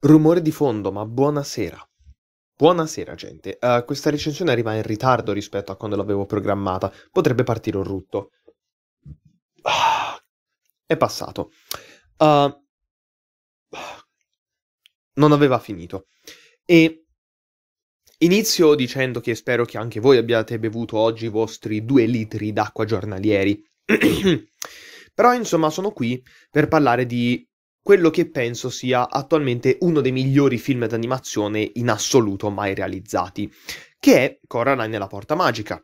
Rumore di fondo, ma buonasera. Buonasera gente, uh, questa recensione arriva in ritardo rispetto a quando l'avevo programmata, potrebbe partire un rutto. Ah, è passato. Uh, non aveva finito. E inizio dicendo che spero che anche voi abbiate bevuto oggi i vostri due litri d'acqua giornalieri. Però insomma sono qui per parlare di quello che penso sia attualmente uno dei migliori film d'animazione in assoluto mai realizzati, che è Coraline e la porta magica.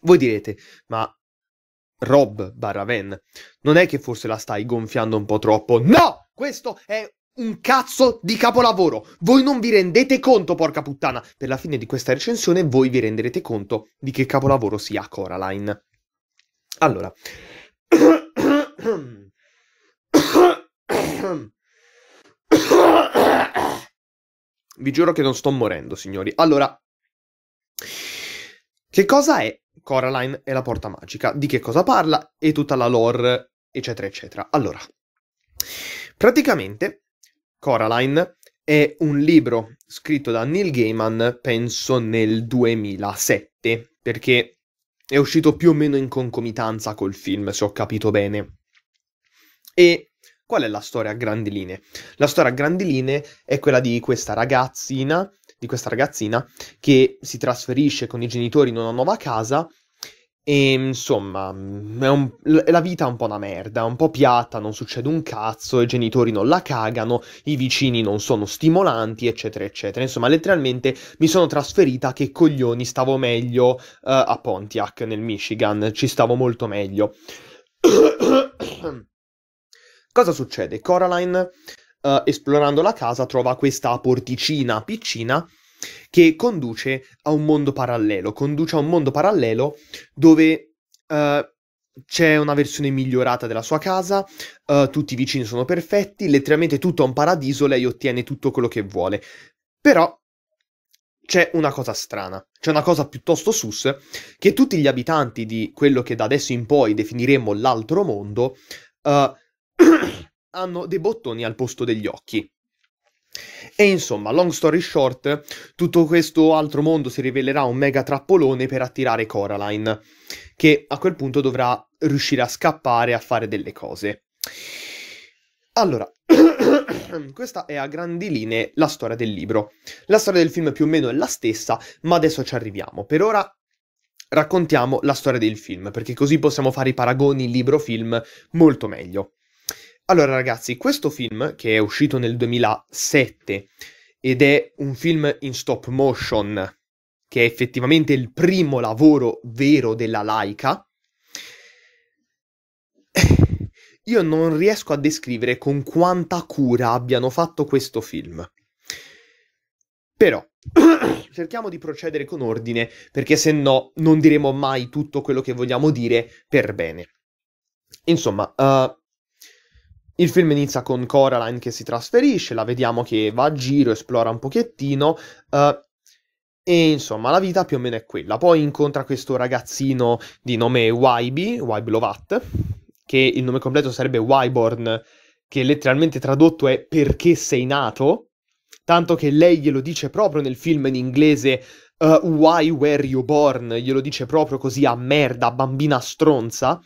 Voi direte, ma Rob Baraven, non è che forse la stai gonfiando un po' troppo? No! Questo è un cazzo di capolavoro! Voi non vi rendete conto, porca puttana! Per la fine di questa recensione voi vi renderete conto di che capolavoro sia Coraline. Allora... Vi giuro che non sto morendo, signori. Allora, che cosa è Coraline e la porta magica? Di che cosa parla? E tutta la lore, eccetera, eccetera. Allora, praticamente Coraline è un libro scritto da Neil Gaiman, penso nel 2007, perché è uscito più o meno in concomitanza col film, se ho capito bene. E Qual è la storia a grandi linee? La storia a grandi linee è quella di questa ragazzina, di questa ragazzina che si trasferisce con i genitori in una nuova casa e insomma, un, la vita è un po' una merda, è un po' piatta, non succede un cazzo, i genitori non la cagano, i vicini non sono stimolanti, eccetera, eccetera. Insomma, letteralmente mi sono trasferita che coglioni, stavo meglio uh, a Pontiac, nel Michigan, ci stavo molto meglio. Cosa succede? Coraline, uh, esplorando la casa, trova questa porticina piccina che conduce a un mondo parallelo, conduce a un mondo parallelo dove uh, c'è una versione migliorata della sua casa, uh, tutti i vicini sono perfetti, letteralmente tutto è un paradiso, lei ottiene tutto quello che vuole. Però c'è una cosa strana, c'è una cosa piuttosto sus, che tutti gli abitanti di quello che da adesso in poi definiremo l'altro mondo uh, hanno dei bottoni al posto degli occhi. E insomma, long story short, tutto questo altro mondo si rivelerà un mega trappolone per attirare Coraline, che a quel punto dovrà riuscire a scappare e a fare delle cose. Allora, questa è a grandi linee la storia del libro. La storia del film più o meno è la stessa, ma adesso ci arriviamo. Per ora raccontiamo la storia del film, perché così possiamo fare i paragoni libro-film molto meglio. Allora ragazzi, questo film, che è uscito nel 2007 ed è un film in stop motion, che è effettivamente il primo lavoro vero della Laika, io non riesco a descrivere con quanta cura abbiano fatto questo film. Però cerchiamo di procedere con ordine, perché se no non diremo mai tutto quello che vogliamo dire per bene. Insomma, uh, il film inizia con Coraline che si trasferisce, la vediamo che va a giro, esplora un pochettino. Uh, e insomma, la vita più o meno è quella. Poi incontra questo ragazzino di nome Waibi, Waibi che il nome completo sarebbe Wyborn, che letteralmente tradotto è perché sei nato. Tanto che lei glielo dice proprio nel film in inglese uh, Why were you born? Glielo dice proprio così a merda, bambina stronza.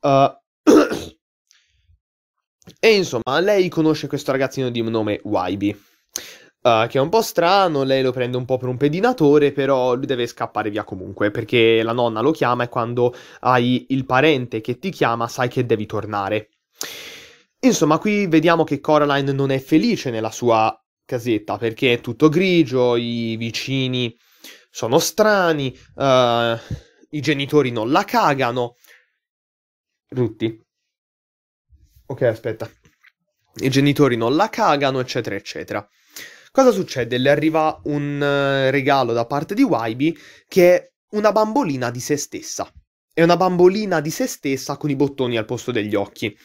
Uh, E insomma, lei conosce questo ragazzino di nome Waibi. Uh, eh, che è un po' strano, lei lo prende un po' per un pedinatore, però lui deve scappare via comunque, perché la nonna lo chiama e quando hai il parente che ti chiama sai che devi tornare. Insomma, qui vediamo che Coraline non è felice nella sua casetta, perché è tutto grigio, i vicini sono strani, uh, i genitori non la cagano. Rutti, Ok, aspetta. I genitori non la cagano, eccetera, eccetera. Cosa succede? Le arriva un eh, regalo da parte di Waibi che è una bambolina di se stessa. È una bambolina di se stessa con i bottoni al posto degli occhi.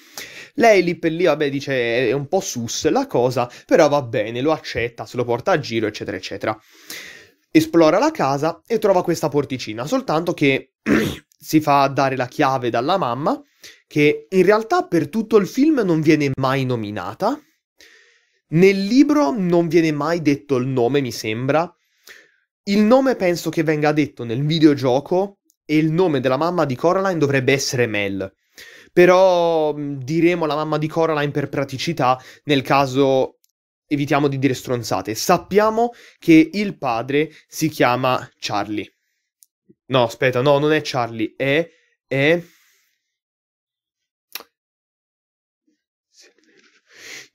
Lei lì per lì, vabbè, dice è un po' sus la cosa, però va bene, lo accetta, se lo porta a giro, eccetera, eccetera. Esplora la casa e trova questa porticina, soltanto che si fa dare la chiave dalla mamma che in realtà per tutto il film non viene mai nominata. Nel libro non viene mai detto il nome, mi sembra. Il nome penso che venga detto nel videogioco e il nome della mamma di Coraline dovrebbe essere Mel. Però mm, diremo la mamma di Coraline per praticità, nel caso evitiamo di dire stronzate. Sappiamo che il padre si chiama Charlie. No, aspetta, no, non è Charlie, è... è...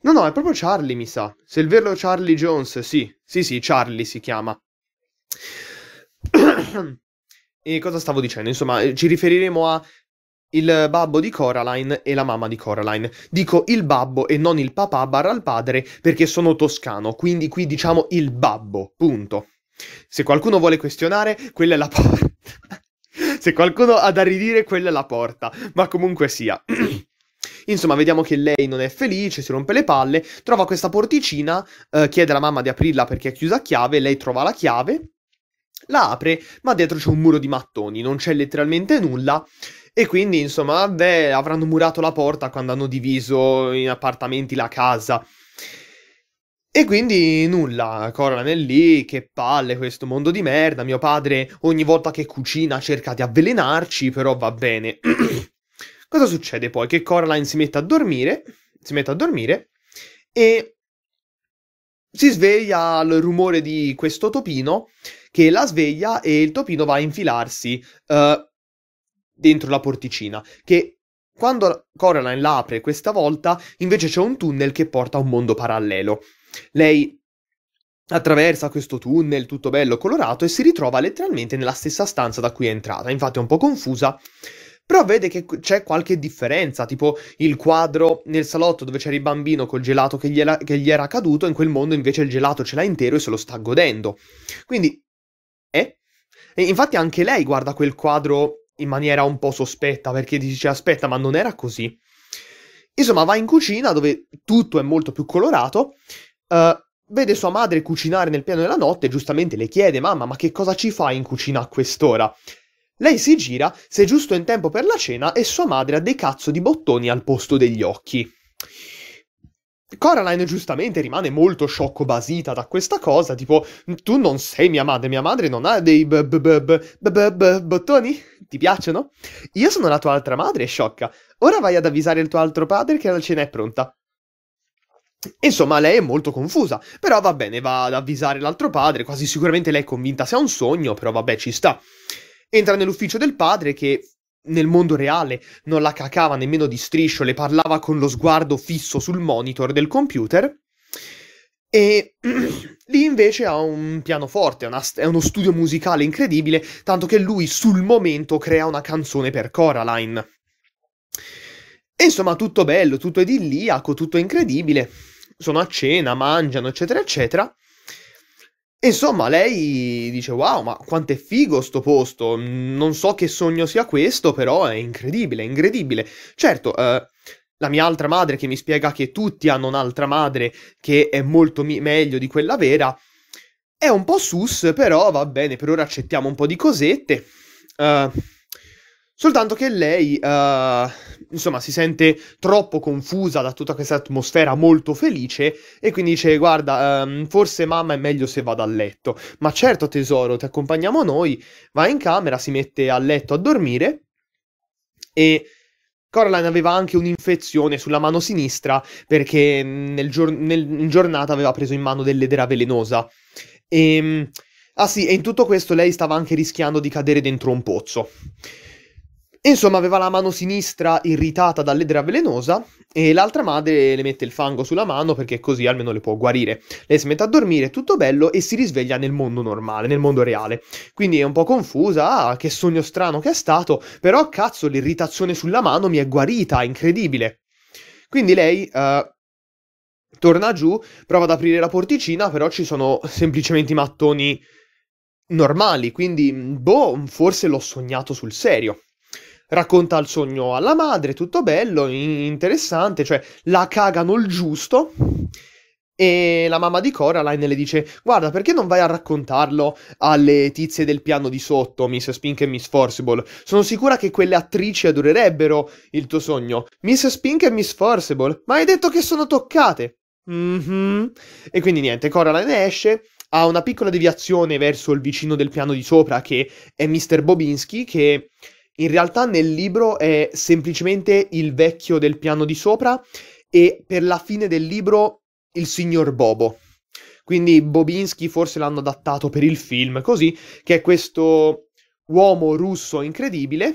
No, no, è proprio Charlie, mi sa. Se il vero Charlie Jones, sì. Sì, sì, Charlie si chiama. e cosa stavo dicendo? Insomma, eh, ci riferiremo a il babbo di Coraline e la mamma di Coraline. Dico il babbo e non il papà barra il padre perché sono toscano, quindi qui diciamo il babbo, punto. Se qualcuno vuole questionare, quella è la porta. Se qualcuno ha da ridire, quella è la porta. Ma comunque sia. Insomma, vediamo che lei non è felice, si rompe le palle, trova questa porticina, eh, chiede alla mamma di aprirla perché è chiusa a chiave, lei trova la chiave, la apre, ma dietro c'è un muro di mattoni, non c'è letteralmente nulla. E quindi, insomma, beh, avranno murato la porta quando hanno diviso in appartamenti la casa. E quindi nulla, Coran è lì, che palle questo mondo di merda, mio padre ogni volta che cucina cerca di avvelenarci, però va bene. Cosa succede poi? Che Coraline si mette a dormire, si mette a dormire e si sveglia al rumore di questo topino che la sveglia e il topino va a infilarsi uh, dentro la porticina che quando Coraline la apre questa volta invece c'è un tunnel che porta a un mondo parallelo. Lei attraversa questo tunnel tutto bello colorato e si ritrova letteralmente nella stessa stanza da cui è entrata, infatti è un po' confusa però vede che c'è qualche differenza, tipo il quadro nel salotto dove c'era il bambino col gelato che gli, era, che gli era caduto, in quel mondo invece il gelato ce l'ha intero e se lo sta godendo. Quindi, eh? E infatti anche lei guarda quel quadro in maniera un po' sospetta, perché dice aspetta, ma non era così. Insomma, va in cucina dove tutto è molto più colorato, uh, vede sua madre cucinare nel piano della notte e giustamente le chiede mamma ma che cosa ci fai in cucina a quest'ora? Lei si gira, se è giusto in tempo per la cena, e sua madre ha dei cazzo di bottoni al posto degli occhi. Coraline giustamente rimane molto sciocco basita da questa cosa, tipo tu non sei mia madre, mia madre non ha dei bottoni? Ti piacciono? Io sono la tua altra madre, sciocca. Ora vai ad avvisare il tuo altro padre che la cena è pronta. Insomma, lei è molto confusa, però va bene, va ad avvisare l'altro padre, quasi sicuramente lei è convinta sia un sogno, però vabbè, ci sta. Entra nell'ufficio del padre che nel mondo reale non la cacava nemmeno di striscio, le parlava con lo sguardo fisso sul monitor del computer. E lì invece ha un pianoforte, una, è uno studio musicale incredibile, tanto che lui sul momento crea una canzone per Coraline. E insomma, tutto bello, tutto idilliaco, tutto incredibile. Sono a cena, mangiano, eccetera, eccetera. Insomma, lei dice: Wow, ma quanto è figo sto posto! Non so che sogno sia questo, però è incredibile, è incredibile. Certo, eh, la mia altra madre che mi spiega che tutti hanno un'altra madre che è molto mi- meglio di quella vera. È un po' sus, però va bene, per ora accettiamo un po' di cosette. Eh, soltanto che lei eh, insomma si sente troppo confusa da tutta questa atmosfera molto felice e quindi dice guarda um, forse mamma è meglio se vado a letto ma certo tesoro ti accompagniamo noi va in camera si mette a letto a dormire e Coraline aveva anche un'infezione sulla mano sinistra perché mm, nel gior- nel, in giornata aveva preso in mano dell'edera velenosa e, ehm, ah sì e in tutto questo lei stava anche rischiando di cadere dentro un pozzo Insomma, aveva la mano sinistra irritata dall'edra velenosa e l'altra madre le mette il fango sulla mano perché così almeno le può guarire. Lei si mette a dormire, tutto bello, e si risveglia nel mondo normale, nel mondo reale. Quindi è un po' confusa, ah, che sogno strano che è stato, però cazzo, l'irritazione sulla mano mi è guarita, incredibile. Quindi lei... Uh, torna giù, prova ad aprire la porticina, però ci sono semplicemente i mattoni normali, quindi boh, forse l'ho sognato sul serio racconta il sogno alla madre, tutto bello, interessante, cioè la cagano il giusto. E la mamma di Coraline le dice: Guarda, perché non vai a raccontarlo alle tizie del piano di sotto, Miss Spink e Miss Forcible? Sono sicura che quelle attrici adorerebbero il tuo sogno. Miss Spink e Miss Forcible, ma hai detto che sono toccate. Mm-hmm. E quindi niente, Coraline esce. Ha una piccola deviazione verso il vicino del piano di sopra, che è Mr. Bobinski, che in realtà nel libro è semplicemente il vecchio del piano di sopra e per la fine del libro il signor Bobo. Quindi Bobinski forse l'hanno adattato per il film, così, che è questo uomo russo incredibile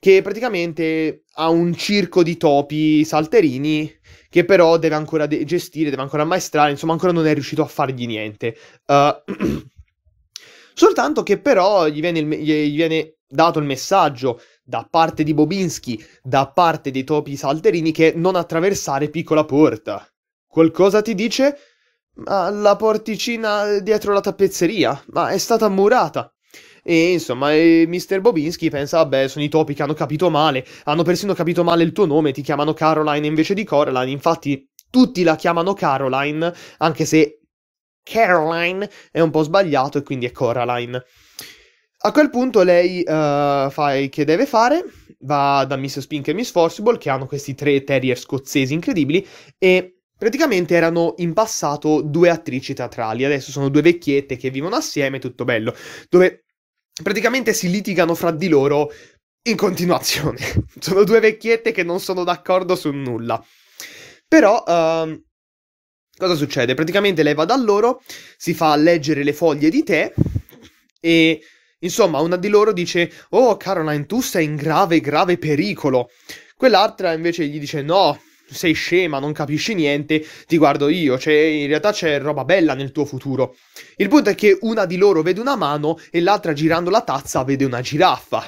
che praticamente ha un circo di topi salterini che però deve ancora de- gestire, deve ancora ammaestrare, insomma ancora non è riuscito a fargli niente. Uh, soltanto che però gli viene, il, gli viene dato il messaggio da parte di Bobinski, da parte dei topi salterini, che non attraversare piccola porta. Qualcosa ti dice? Ma la porticina dietro la tappezzeria, ma è stata murata. E insomma, e Mr. Bobinski pensa, vabbè, sono i topi che hanno capito male, hanno persino capito male il tuo nome, ti chiamano Caroline invece di Coraline, infatti tutti la chiamano Caroline, anche se Caroline è un po' sbagliato e quindi è Coraline. A quel punto lei uh, fa il che deve fare, va da Miss Spink e Miss Forcible, che hanno questi tre terrier scozzesi incredibili, e praticamente erano in passato due attrici teatrali, adesso sono due vecchiette che vivono assieme, tutto bello, dove praticamente si litigano fra di loro in continuazione. sono due vecchiette che non sono d'accordo su nulla. Però... Uh, cosa succede? Praticamente lei va da loro, si fa leggere le foglie di tè e Insomma, una di loro dice: Oh, Caroline, tu sei in grave, grave pericolo. Quell'altra invece gli dice: No, sei scema, non capisci niente, ti guardo io, cioè in realtà c'è roba bella nel tuo futuro. Il punto è che una di loro vede una mano e l'altra girando la tazza vede una giraffa.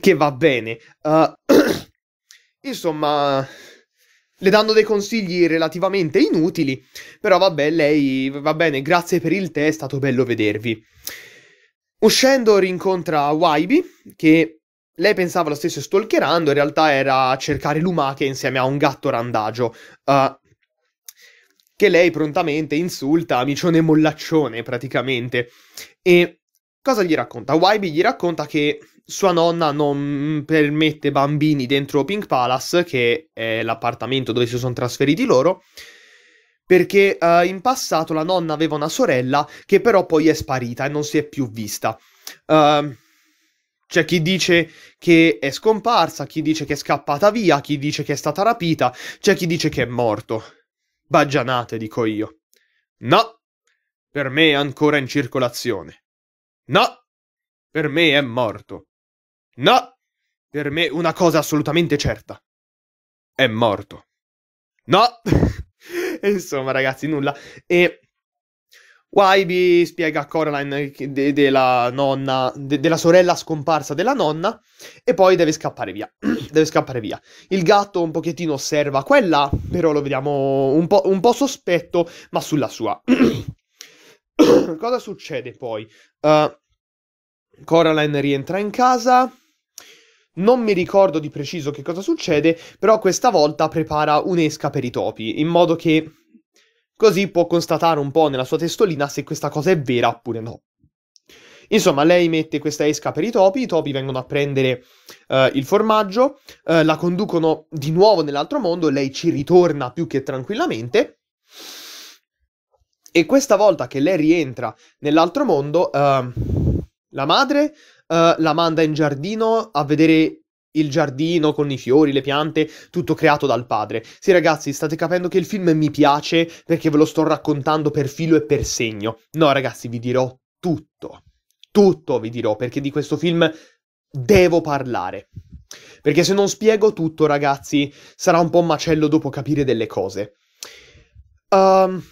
Che va bene. Uh, insomma, le danno dei consigli relativamente inutili, però vabbè, lei va bene, grazie per il tè, è stato bello vedervi. Uscendo rincontra Waibi, che lei pensava lo stesso stalkerando, in realtà era a cercare lumache insieme a un gatto randagio, uh, che lei prontamente insulta amicione mollaccione praticamente. E cosa gli racconta? Waibi gli racconta che sua nonna non permette bambini dentro Pink Palace, che è l'appartamento dove si sono trasferiti loro, perché uh, in passato la nonna aveva una sorella che però poi è sparita e non si è più vista. Uh, c'è chi dice che è scomparsa, chi dice che è scappata via, chi dice che è stata rapita, c'è chi dice che è morto. Baggianate, dico io. No, per me è ancora in circolazione. No, per me è morto. No, per me una cosa assolutamente certa. È morto. No! Insomma, ragazzi, nulla. E Wybie spiega a Coraline de- della nonna, de- della sorella scomparsa della nonna, e poi deve scappare via. deve scappare via. Il gatto un pochettino osserva quella, però lo vediamo un po', un po sospetto, ma sulla sua. Cosa succede poi? Uh, Coraline rientra in casa non mi ricordo di preciso che cosa succede, però questa volta prepara un'esca per i topi, in modo che così può constatare un po' nella sua testolina se questa cosa è vera oppure no. Insomma, lei mette questa esca per i topi, i topi vengono a prendere uh, il formaggio, uh, la conducono di nuovo nell'altro mondo, lei ci ritorna più che tranquillamente. E questa volta che lei rientra nell'altro mondo, uh, la madre eh, la manda in giardino a vedere il giardino con i fiori, le piante, tutto creato dal padre. Sì, ragazzi, state capendo che il film mi piace perché ve lo sto raccontando per filo e per segno. No, ragazzi, vi dirò tutto. Tutto vi dirò perché di questo film devo parlare. Perché se non spiego tutto, ragazzi, sarà un po' un macello dopo capire delle cose. Ehm. Um...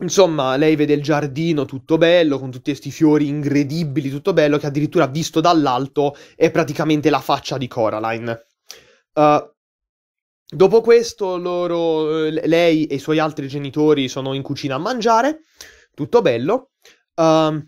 Insomma, lei vede il giardino tutto bello, con tutti questi fiori incredibili, tutto bello, che addirittura visto dall'alto è praticamente la faccia di Coraline. Uh, dopo questo, loro, eh, lei e i suoi altri genitori sono in cucina a mangiare, tutto bello. Uh,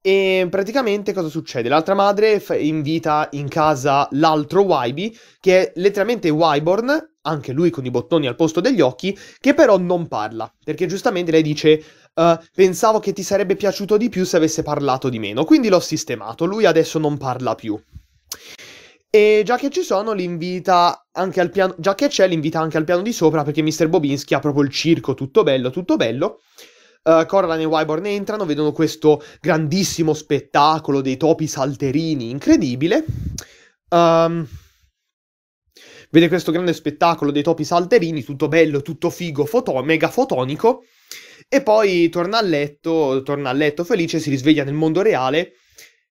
e praticamente cosa succede? L'altra madre invita in casa l'altro Wyby, che è letteralmente Wyborn, anche lui con i bottoni al posto degli occhi, che però non parla, perché giustamente lei dice uh, pensavo che ti sarebbe piaciuto di più se avesse parlato di meno, quindi l'ho sistemato, lui adesso non parla più. E già che ci sono, l'invita anche al piano. Già che c'è, l'invita anche al piano di sopra perché Mr. Bobinski ha proprio il circo, tutto bello, tutto bello. Uh, eh, Corran e Wyborn entrano, vedono questo grandissimo spettacolo dei topi salterini, incredibile. Um, vede questo grande spettacolo dei topi salterini, tutto bello, tutto figo, foto- mega fotonico, e poi torna a letto, torna a letto felice, si risveglia nel mondo reale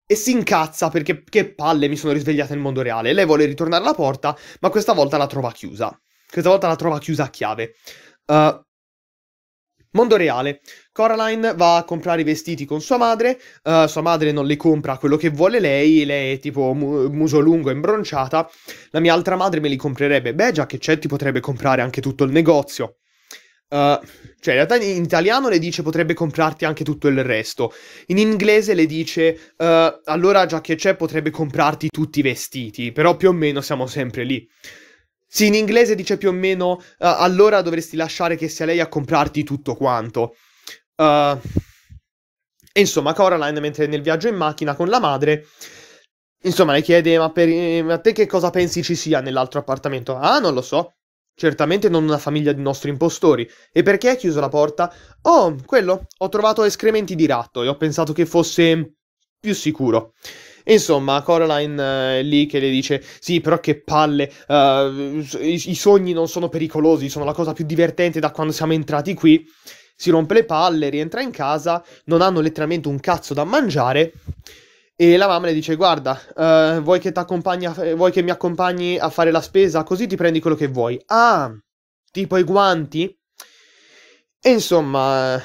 e si incazza perché che palle mi sono risvegliata nel mondo reale. Lei vuole ritornare alla porta, ma questa volta la trova chiusa. Questa volta la trova chiusa a chiave. Uh, Mondo reale. Coraline va a comprare i vestiti con sua madre, uh, sua madre non le compra quello che vuole lei, lei è tipo mu- muso lungo e imbronciata, la mia altra madre me li comprerebbe, beh già che c'è ti potrebbe comprare anche tutto il negozio. Uh, cioè, in realtà in italiano le dice potrebbe comprarti anche tutto il resto. In inglese le dice uh, allora già che c'è potrebbe comprarti tutti i vestiti. Però più o meno siamo sempre lì. Sì, in inglese dice più o meno, uh, allora dovresti lasciare che sia lei a comprarti tutto quanto. Uh, insomma, Coraline, mentre nel viaggio in macchina con la madre, insomma, le chiede, ma, per, ma eh, te che cosa pensi ci sia nell'altro appartamento? Ah, non lo so. Certamente non una famiglia di nostri impostori. E perché ha chiuso la porta? Oh, quello, ho trovato escrementi di ratto e ho pensato che fosse più sicuro. Insomma, Coraline eh, lì che le dice: Sì, però che palle, uh, i, i sogni non sono pericolosi, sono la cosa più divertente da quando siamo entrati qui. Si rompe le palle, rientra in casa, non hanno letteralmente un cazzo da mangiare. E la mamma le dice: Guarda, uh, vuoi, che vuoi che mi accompagni a fare la spesa? Così ti prendi quello che vuoi. Ah, tipo i guanti? E insomma,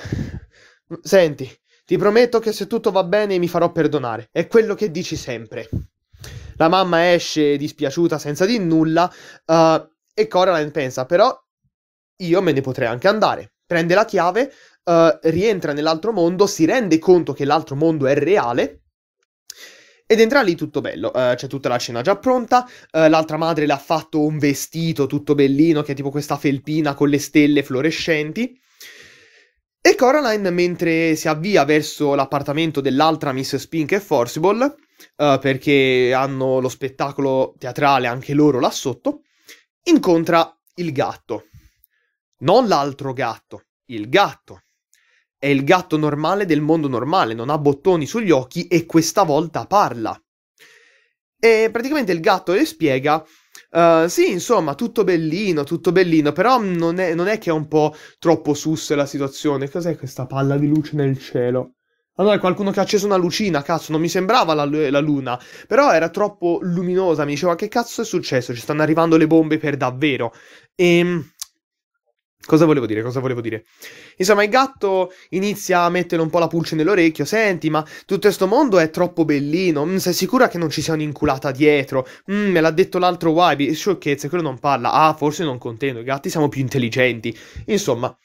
senti, ti prometto che se tutto va bene mi farò perdonare. È quello che dici sempre. La mamma esce dispiaciuta senza di nulla uh, e Coraline pensa però io me ne potrei anche andare. Prende la chiave, uh, rientra nell'altro mondo, si rende conto che l'altro mondo è reale ed entra lì tutto bello, uh, c'è tutta la cena già pronta, uh, l'altra madre le ha fatto un vestito tutto bellino che è tipo questa felpina con le stelle fluorescenti e Coraline, mentre si avvia verso l'appartamento dell'altra Miss Spink e Forcible, uh, perché hanno lo spettacolo teatrale anche loro là sotto, incontra il gatto. Non l'altro gatto, il gatto. È il gatto normale del mondo normale, non ha bottoni sugli occhi e questa volta parla. E praticamente il gatto le spiega eh, sì, insomma, tutto bellino, tutto bellino, però non è, non è che è un po' troppo sus la situazione. Cos'è questa palla di luce nel cielo? Allora, qualcuno che ha acceso una lucina, cazzo, non mi sembrava la, la, luna, però era troppo luminosa, mi diceva che cazzo è successo, ci stanno arrivando le bombe per davvero. Ehm... Cosa volevo dire? Cosa volevo dire? Insomma, il gatto inizia a mettere un po' la pulce nell'orecchio. Senti, ma tutto questo mondo è troppo bellino. Mm, sei sicura che non ci sia un'inculata dietro? Mm, me l'ha detto l'altro Wabi. Sciocchezze, quello non parla. Ah, forse non contento. I gatti siamo più intelligenti. Insomma.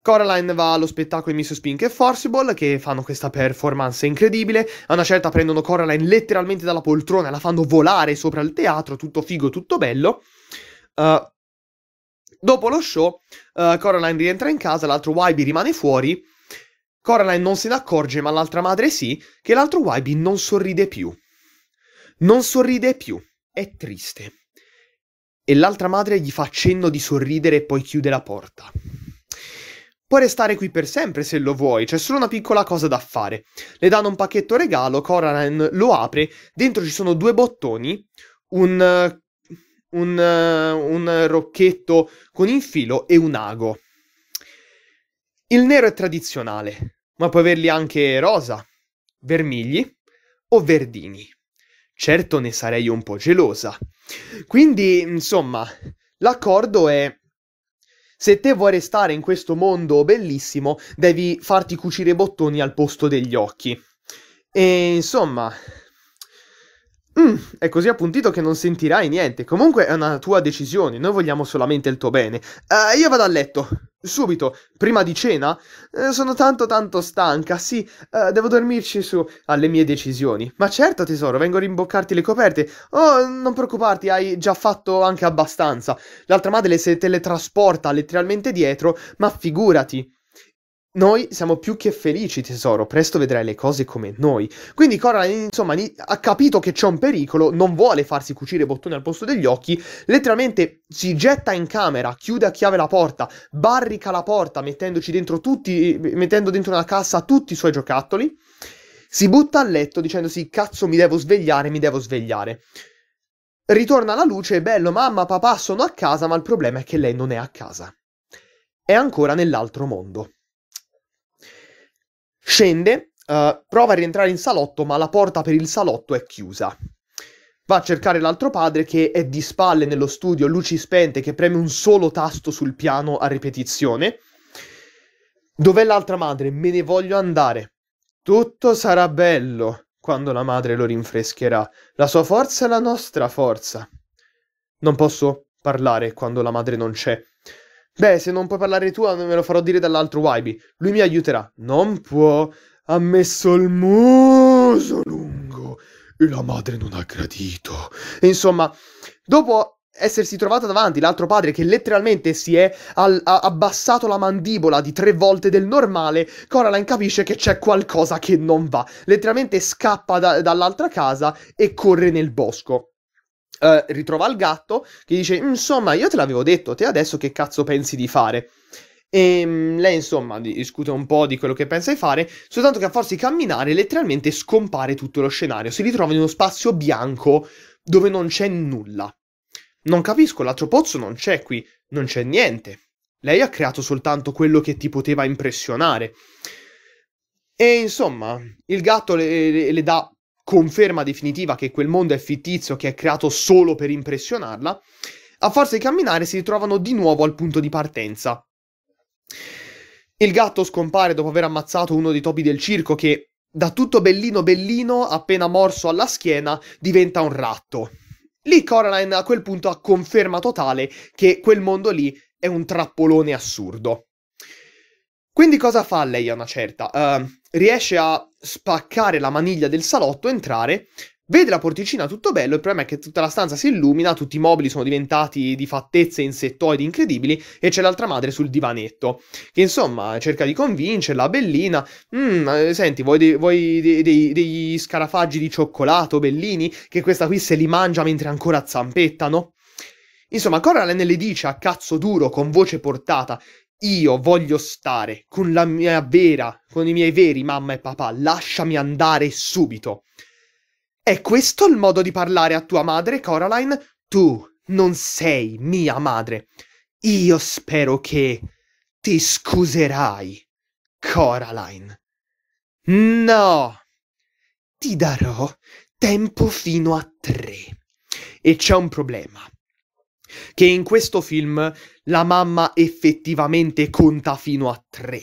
Coraline va allo spettacolo di Mrs. Pink e Forcible che fanno questa performance incredibile. A una certa prendono Coraline letteralmente dalla poltrona e la fanno volare sopra il teatro, tutto figo, tutto bello. Uh, Dopo lo show, uh, Coraline rientra in casa, l'altro Wybie rimane fuori. Coraline non se ne accorge, ma l'altra madre sì, che l'altro Wybie non sorride più. Non sorride più, è triste. E l'altra madre gli fa cenno di sorridere e poi chiude la porta. Puoi restare qui per sempre se lo vuoi, c'è solo una piccola cosa da fare. Le danno un pacchetto regalo, Coraline lo apre, dentro ci sono due bottoni, un eh, un, eh, un rocchetto con infilo e un ago. Il nero è tradizionale, ma puoi averli anche rosa, vermigli o verdini. Certo ne sarei un po' gelosa. Quindi, insomma, l'accordo è se te vuoi restare in questo mondo bellissimo, devi farti cucire i bottoni al posto degli occhi. E insomma, Mm, è così appuntito che non sentirai niente. Comunque è una tua decisione, noi vogliamo solamente il tuo bene. Uh, io vado a letto. Subito, prima di cena? Uh, sono tanto tanto stanca, sì, uh, devo dormirci su alle mie decisioni. Ma certo, tesoro, vengo a rimboccarti le coperte. Oh, non preoccuparti, hai già fatto anche abbastanza. L'altra madre se teletrasporta letteralmente dietro, ma figurati. Noi siamo più che felici, tesoro. Presto vedrai le cose come noi. Quindi Coraline, insomma, ha capito che c'è un pericolo, non vuole farsi cucire i bottoni al posto degli occhi. Letteralmente si getta in camera, chiude a chiave la porta, barrica la porta, mettendoci dentro tutti, mettendo dentro una cassa tutti i suoi giocattoli. Si butta a letto dicendosi: Cazzo, mi devo svegliare, mi devo svegliare. Ritorna alla luce, bello, mamma, papà sono a casa, ma il problema è che lei non è a casa. È ancora nell'altro mondo. Scende, uh, prova a rientrare in salotto, ma la porta per il salotto è chiusa. Va a cercare l'altro padre che è di spalle nello studio, luci spente, che preme un solo tasto sul piano a ripetizione. Dov'è l'altra madre? Me ne voglio andare. Tutto sarà bello quando la madre lo rinfrescherà. La sua forza è la nostra forza. Non posso parlare quando la madre non c'è. Beh, se non puoi parlare tu, me lo farò dire dall'altro Waibi. Lui mi aiuterà. Non può. Ha messo il muso lungo e la madre non ha gradito. Insomma, dopo essersi trovata davanti l'altro padre che letteralmente si è al- abbassato la mandibola di tre volte del normale, Coraline capisce che c'è qualcosa che non va. Letteralmente scappa da- dall'altra casa e corre nel bosco. Eh, ritrova il gatto che dice insomma io te l'avevo detto te adesso che cazzo pensi di fare e ehm, lei insomma discute un po' di quello che pensa di fare soltanto che a forza di camminare letteralmente scompare tutto lo scenario si ritrova in uno spazio bianco dove non c'è nulla non capisco l'altro pozzo non c'è qui non c'è niente lei ha creato soltanto quello che ti poteva impressionare e insomma il gatto le, le, le dà conferma definitiva che quel mondo è fittizio, che è creato solo per impressionarla, a forza di camminare si ritrovano di nuovo al punto di partenza. Il gatto scompare dopo aver ammazzato uno dei topi del circo che, da tutto bellino bellino, appena morso alla schiena, diventa un ratto. Lì Coraline a quel punto ha conferma totale che quel mondo lì è un trappolone assurdo. Quindi cosa fa lei a una certa? Uh, riesce a spaccare la maniglia del salotto, entrare, vede la porticina tutto bello, il problema è che tutta la stanza si illumina, tutti i mobili sono diventati di fattezze insettoidi incredibili e c'è l'altra madre sul divanetto, che insomma cerca di convincerla, bellina, mm, eh, senti vuoi, dei, vuoi dei, dei, degli scarafaggi di cioccolato bellini che questa qui se li mangia mentre ancora zampettano? Insomma, Coraline le dice a cazzo duro, con voce portata, io voglio stare con la mia vera, con i miei veri mamma e papà, lasciami andare subito. È questo il modo di parlare a tua madre, Coraline? Tu non sei mia madre. Io spero che ti scuserai, Coraline. No, ti darò tempo fino a tre. E c'è un problema che in questo film la mamma effettivamente conta fino a 3.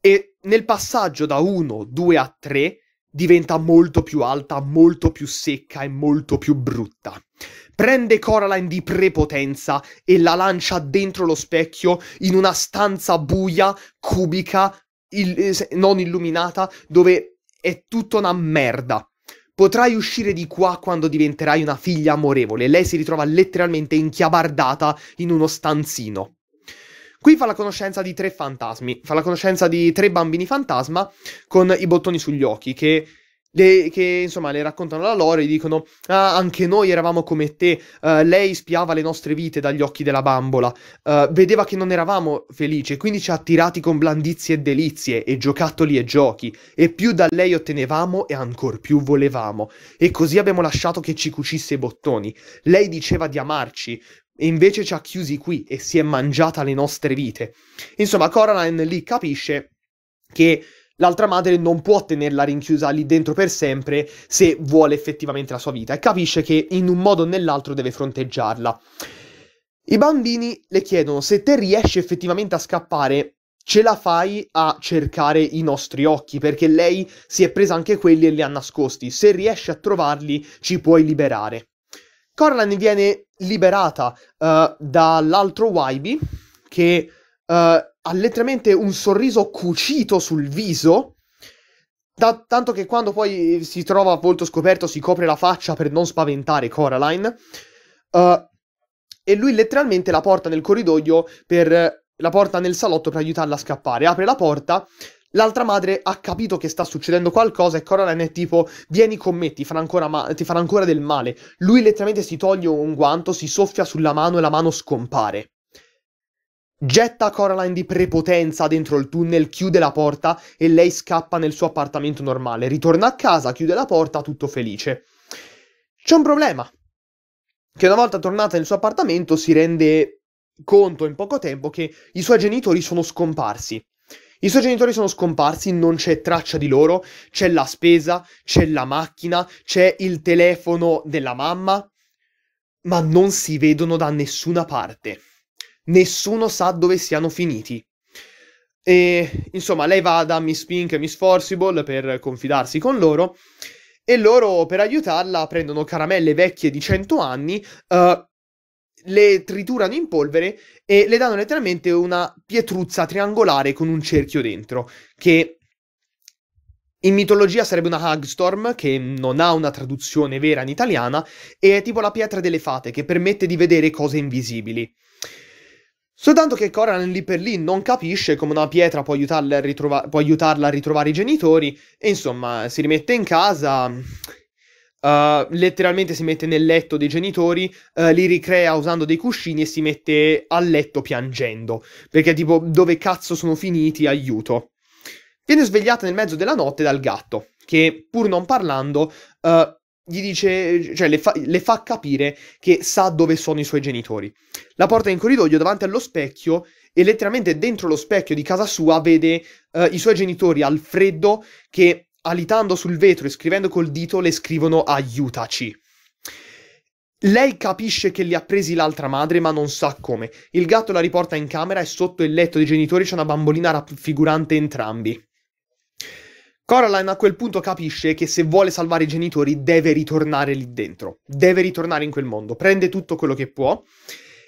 E nel passaggio da 1, 2 a 3 diventa molto più alta, molto più secca e molto più brutta. Prende Coraline di prepotenza e la lancia dentro lo specchio in una stanza buia, cubica, il- eh, non illuminata, dove è tutta una merda. Potrai uscire di qua quando diventerai una figlia amorevole. Lei si ritrova letteralmente inchiabardata in uno stanzino. Qui fa la conoscenza di tre fantasmi, fa la conoscenza di tre bambini fantasma con i bottoni sugli occhi che le, che insomma le raccontano la loro e dicono ah, anche noi eravamo come te, uh, lei spiava le nostre vite dagli occhi della bambola, uh, vedeva che non eravamo felici e quindi ci ha attirati con blandizie e delizie e giocattoli e giochi e più da lei ottenevamo e ancor più volevamo e così abbiamo lasciato che ci cucisse i bottoni. Lei diceva di amarci, e invece ci ha chiusi qui e si è mangiata le nostre vite. Insomma, Coraline lì capisce che l'altra madre non può tenerla rinchiusa lì dentro per sempre se vuole effettivamente la sua vita e capisce che in un modo o nell'altro deve fronteggiarla. I bambini le chiedono se te riesci effettivamente a scappare, ce la fai a cercare i nostri occhi perché lei si è presa anche quelli e li ha nascosti. Se riesci a trovarli ci puoi liberare. Corlan viene liberata uh, dall'altro Wybie che uh, ha letteralmente un sorriso cucito sul viso. Da, tanto che quando poi si trova a volto scoperto si copre la faccia per non spaventare Coraline. Uh, e lui letteralmente la porta nel corridoio per la porta nel salotto per aiutarla a scappare. Apre la porta. L'altra madre ha capito che sta succedendo qualcosa e Coraline è tipo: Vieni con me, ti farà ancora, ma- ti farà ancora del male. Lui letteralmente si toglie un guanto, si soffia sulla mano e la mano scompare. Getta Coraline di prepotenza dentro il tunnel, chiude la porta e lei scappa nel suo appartamento normale. Ritorna a casa, chiude la porta, tutto felice. C'è un problema. Che una volta tornata nel suo appartamento si rende conto in poco tempo che i suoi genitori sono scomparsi. I suoi genitori sono scomparsi, non c'è traccia di loro, c'è la spesa, c'è la macchina, c'è il telefono della mamma, ma non si vedono da nessuna parte nessuno sa dove siano finiti. E insomma, lei va da Miss Pink e Miss Forcible per confidarsi con loro e loro per aiutarla prendono caramelle vecchie di 100 anni, uh, le triturano in polvere e le danno letteralmente una pietruzza triangolare con un cerchio dentro, che in mitologia sarebbe una Hagstorm, che non ha una traduzione vera in italiana, e è tipo la pietra delle fate, che permette di vedere cose invisibili. Soltanto che Coran lì per lì non capisce come una pietra può aiutarla, ritrova- può aiutarla a, ritrovare i genitori e insomma si rimette in casa, uh, letteralmente si mette nel letto dei genitori, uh, li ricrea usando dei cuscini e si mette a letto piangendo, perché tipo dove cazzo sono finiti, aiuto. Viene svegliata nel mezzo della notte dal gatto, che pur non parlando uh, gli dice, cioè le fa, le fa, capire che sa dove sono i suoi genitori. La porta in corridoio davanti allo specchio e letteralmente dentro lo specchio di casa sua vede uh, i suoi genitori al freddo che alitando sul vetro e scrivendo col dito le scrivono aiutaci. Lei capisce che li ha presi l'altra madre, ma non sa come. Il gatto la riporta in camera e sotto il letto dei genitori c'è una bambolina raffigurante entrambi. Coraline a quel punto capisce che se vuole salvare i genitori deve ritornare lì dentro, deve ritornare in quel mondo, prende tutto quello che può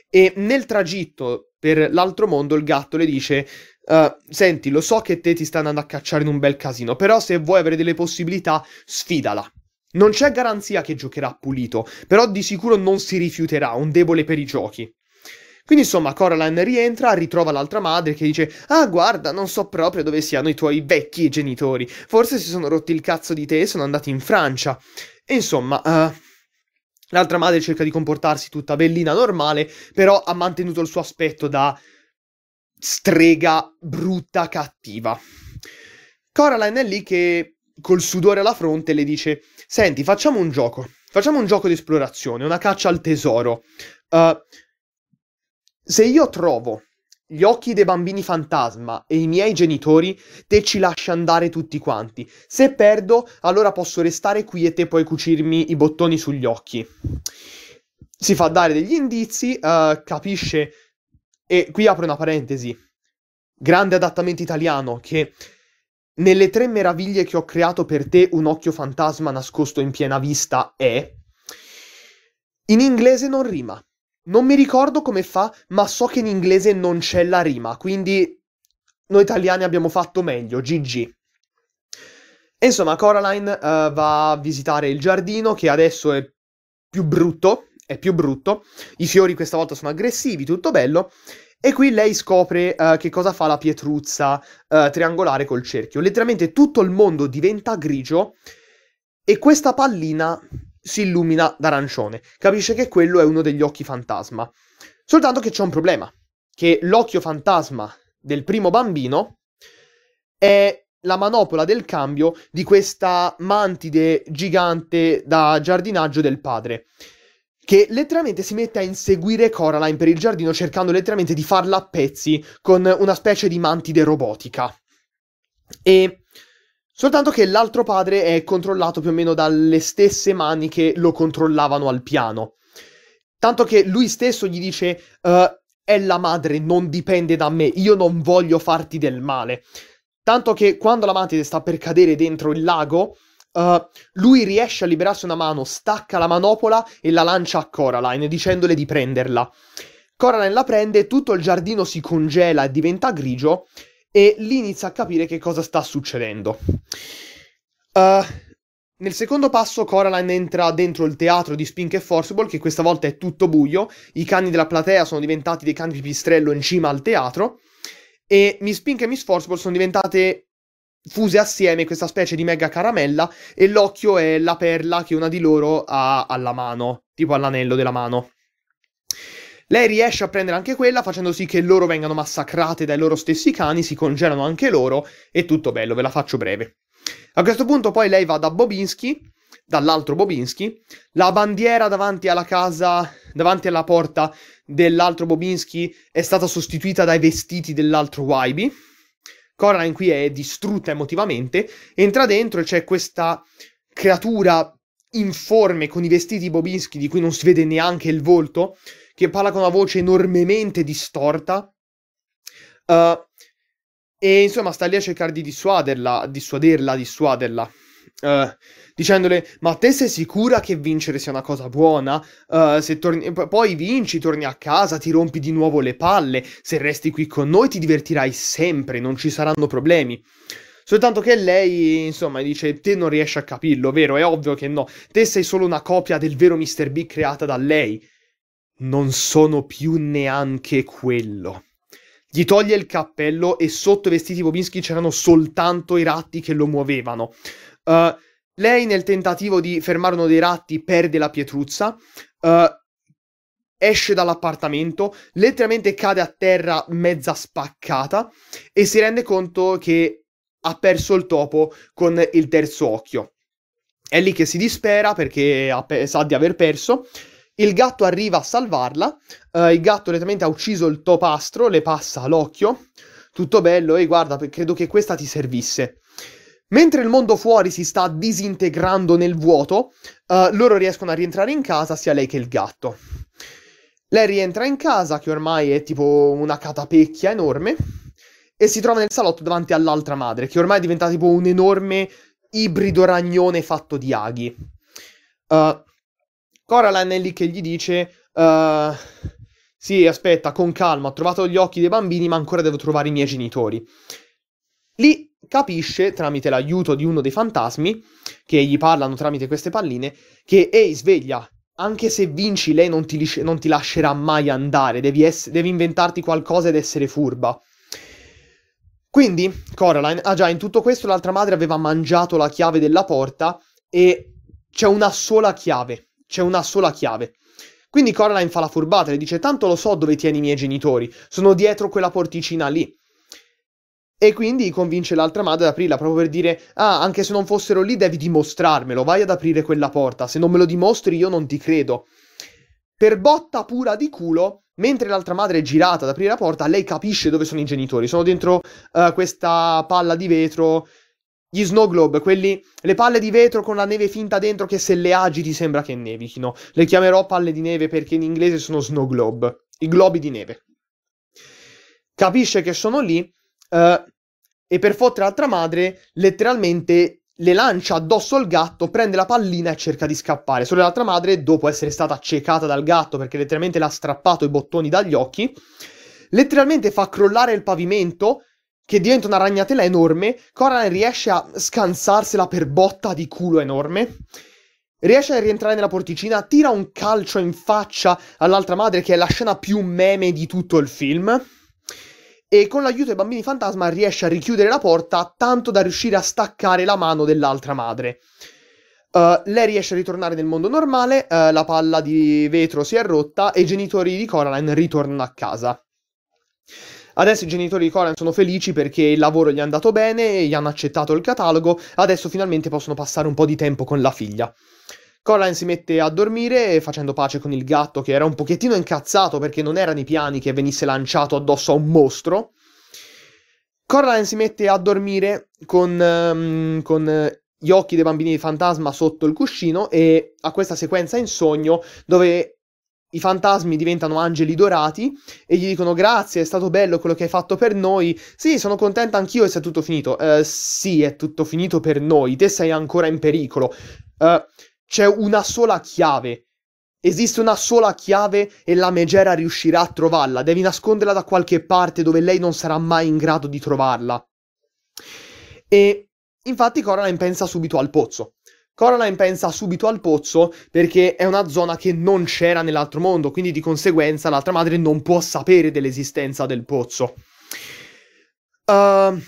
e nel tragitto per l'altro mondo il gatto le dice uh, senti lo so che te ti stai andando a cacciare in un bel casino, però se vuoi avere delle possibilità sfidala. Non c'è garanzia che giocherà pulito, però di sicuro non si rifiuterà, un debole per i giochi. Quindi insomma Coraline rientra, ritrova l'altra madre che dice Ah guarda, non so proprio dove siano i tuoi vecchi genitori, forse si sono rotti il cazzo di te e sono andati in Francia. E insomma... Uh... L'altra madre cerca di comportarsi tutta bellina normale, però ha mantenuto il suo aspetto da strega brutta cattiva. Coraline è lì che col sudore alla fronte le dice: Senti, facciamo un gioco. Facciamo un gioco di esplorazione, una caccia al tesoro. Uh, se io trovo gli occhi dei bambini fantasma e i miei genitori, te ci lasci andare tutti quanti. Se perdo, allora posso restare qui e te puoi cucirmi i bottoni sugli occhi. Si fa dare degli indizi, uh, capisce, e qui apro una parentesi, grande adattamento italiano, che nelle tre meraviglie che ho creato per te un occhio fantasma nascosto in piena vista è, in inglese non rima. Non mi ricordo come fa, ma so che in inglese non c'è la rima, quindi noi italiani abbiamo fatto meglio, GG. insomma, Coraline uh, va a visitare il giardino che adesso è più brutto, è più brutto. I fiori questa volta sono aggressivi, tutto bello. E qui lei scopre uh, che cosa fa la pietruzza uh, triangolare col cerchio. Letteralmente tutto il mondo diventa grigio e questa pallina si illumina d'arancione. Capisce che quello è uno degli occhi fantasma. Soltanto che c'è un problema, che l'occhio fantasma del primo bambino è la manopola del cambio di questa mantide gigante da giardinaggio del padre, che letteralmente si mette a inseguire Coraline per il giardino cercando letteralmente di farla a pezzi con una specie di mantide robotica. E Soltanto che l'altro padre è controllato più o meno dalle stesse mani che lo controllavano al piano. Tanto che lui stesso gli dice: uh, È la madre, non dipende da me, io non voglio farti del male. Tanto che quando la madre sta per cadere dentro il lago, uh, lui riesce a liberarsi una mano, stacca la manopola e la lancia a Coraline, dicendole di prenderla. Coraline la prende, tutto il giardino si congela e diventa grigio e lì inizia a capire che cosa sta succedendo. Uh, nel secondo passo Coraline entra dentro il teatro di Spink e Forceball, che questa volta è tutto buio, i cani della platea sono diventati dei cani pipistrello in cima al teatro, e Miss Pink e Miss Forceball sono diventate fuse assieme questa specie di mega caramella e l'occhio è la perla che una di loro ha alla mano, tipo all'anello della mano. Lei riesce a prendere anche quella facendo sì che loro vengano massacrate dai loro stessi cani, si congelano anche loro e tutto bello, ve la faccio breve. A questo punto poi lei va da Bobinski, dall'altro Bobinski, la bandiera davanti alla casa, davanti alla porta dell'altro Bobinski è stata sostituita dai vestiti dell'altro Waibi. Coraline qui è distrutta emotivamente, entra dentro e c'è questa creatura informe con i vestiti Bobinski di cui non si vede neanche il volto che parla con una voce enormemente distorta. Uh, e insomma sta lì a cercare di dissuaderla, dissuaderla, dissuaderla. Uh, dicendole, ma te sei sicura che vincere sia una cosa buona? Uh, se torni... Poi vinci, torni a casa, ti rompi di nuovo le palle, se resti qui con noi ti divertirai sempre, non ci saranno problemi. Soltanto che lei, insomma, dice: Te non riesci a capirlo, vero? È ovvio che no. Te sei solo una copia del vero Mr. B creata da lei. Non sono più neanche quello. Gli toglie il cappello e sotto i vestiti Bobinski c'erano soltanto i ratti che lo muovevano. Uh, lei nel tentativo di fermare uno dei ratti perde la pietruzza. Uh, esce dall'appartamento, letteralmente cade a terra mezza spaccata e si rende conto che ha perso il topo con il terzo occhio. È lì che si dispera perché pe- sa di aver perso il gatto arriva a salvarla, eh, il gatto letteralmente ha ucciso il topastro, le passa l'occhio, tutto bello, e guarda, credo che questa ti servisse. Mentre il mondo fuori si sta disintegrando nel vuoto, eh, loro riescono a rientrare in casa sia lei che il gatto. Lei rientra in casa, che ormai è tipo una catapecchia enorme, e si trova nel salotto davanti all'altra madre, che ormai è diventata tipo un enorme ibrido ragnone fatto di aghi. Uh, Coraline è lì che gli dice: uh, Sì, aspetta, con calma, ho trovato gli occhi dei bambini, ma ancora devo trovare i miei genitori. Lì capisce, tramite l'aiuto di uno dei fantasmi, che gli parlano tramite queste palline, che ehi, sveglia, anche se vinci lei non ti, non ti lascerà mai andare, devi, ess- devi inventarti qualcosa ed essere furba. Quindi Coraline, ah già, in tutto questo l'altra madre aveva mangiato la chiave della porta e c'è una sola chiave c'è una sola chiave. Quindi Coraline fa la furbata e le dice: Tanto lo so dove tieni i miei genitori, sono dietro quella porticina lì. E quindi convince l'altra madre ad aprirla proprio per dire: Ah, anche se non fossero lì, devi dimostrarmelo, vai ad aprire quella porta. Se non me lo dimostri, io non ti credo. Per botta pura di culo, mentre l'altra madre è girata ad aprire la porta, lei capisce dove sono i genitori. Sono dentro uh, questa palla di vetro gli snow globe, quelli, le palle di vetro con la neve finta dentro che se le agiti sembra che nevichino. Le chiamerò palle di neve perché in inglese sono snow globe, i globi di neve. Capisce che sono lì eh, e per fottere altra madre letteralmente le lancia addosso al gatto, prende la pallina e cerca di scappare. Solo l'altra madre, dopo essere stata accecata dal gatto perché letteralmente le ha strappato i bottoni dagli occhi, letteralmente fa crollare il pavimento che diventa una ragnatela enorme, Coraline riesce a scansarsela per botta di culo enorme. Riesce a rientrare nella porticina, tira un calcio in faccia all'altra madre, che è la scena più meme di tutto il film. E con l'aiuto dei bambini fantasma riesce a richiudere la porta, tanto da riuscire a staccare la mano dell'altra madre. Uh, lei riesce a ritornare nel mondo normale, uh, la palla di vetro si è rotta e i genitori di Coraline ritornano a casa. Adesso i genitori di Conan sono felici perché il lavoro gli è andato bene, gli hanno accettato il catalogo, adesso finalmente possono passare un po' di tempo con la figlia. Coraline si mette a dormire facendo pace con il gatto che era un pochettino incazzato perché non erano i piani che venisse lanciato addosso a un mostro. Coraline si mette a dormire con, um, con gli occhi dei bambini di fantasma sotto il cuscino e a questa sequenza in sogno dove i fantasmi diventano angeli dorati e gli dicono grazie, è stato bello quello che hai fatto per noi. Sì, sono contenta anch'io e se è tutto finito. Uh, sì, è tutto finito per noi, te sei ancora in pericolo. Uh, c'è una sola chiave. Esiste una sola chiave e la Megera riuscirà a trovarla. Devi nasconderla da qualche parte dove lei non sarà mai in grado di trovarla. E infatti Coraline pensa subito al pozzo. Coraline pensa subito al pozzo perché è una zona che non c'era nell'altro mondo, quindi di conseguenza l'altra madre non può sapere dell'esistenza del pozzo. Uh,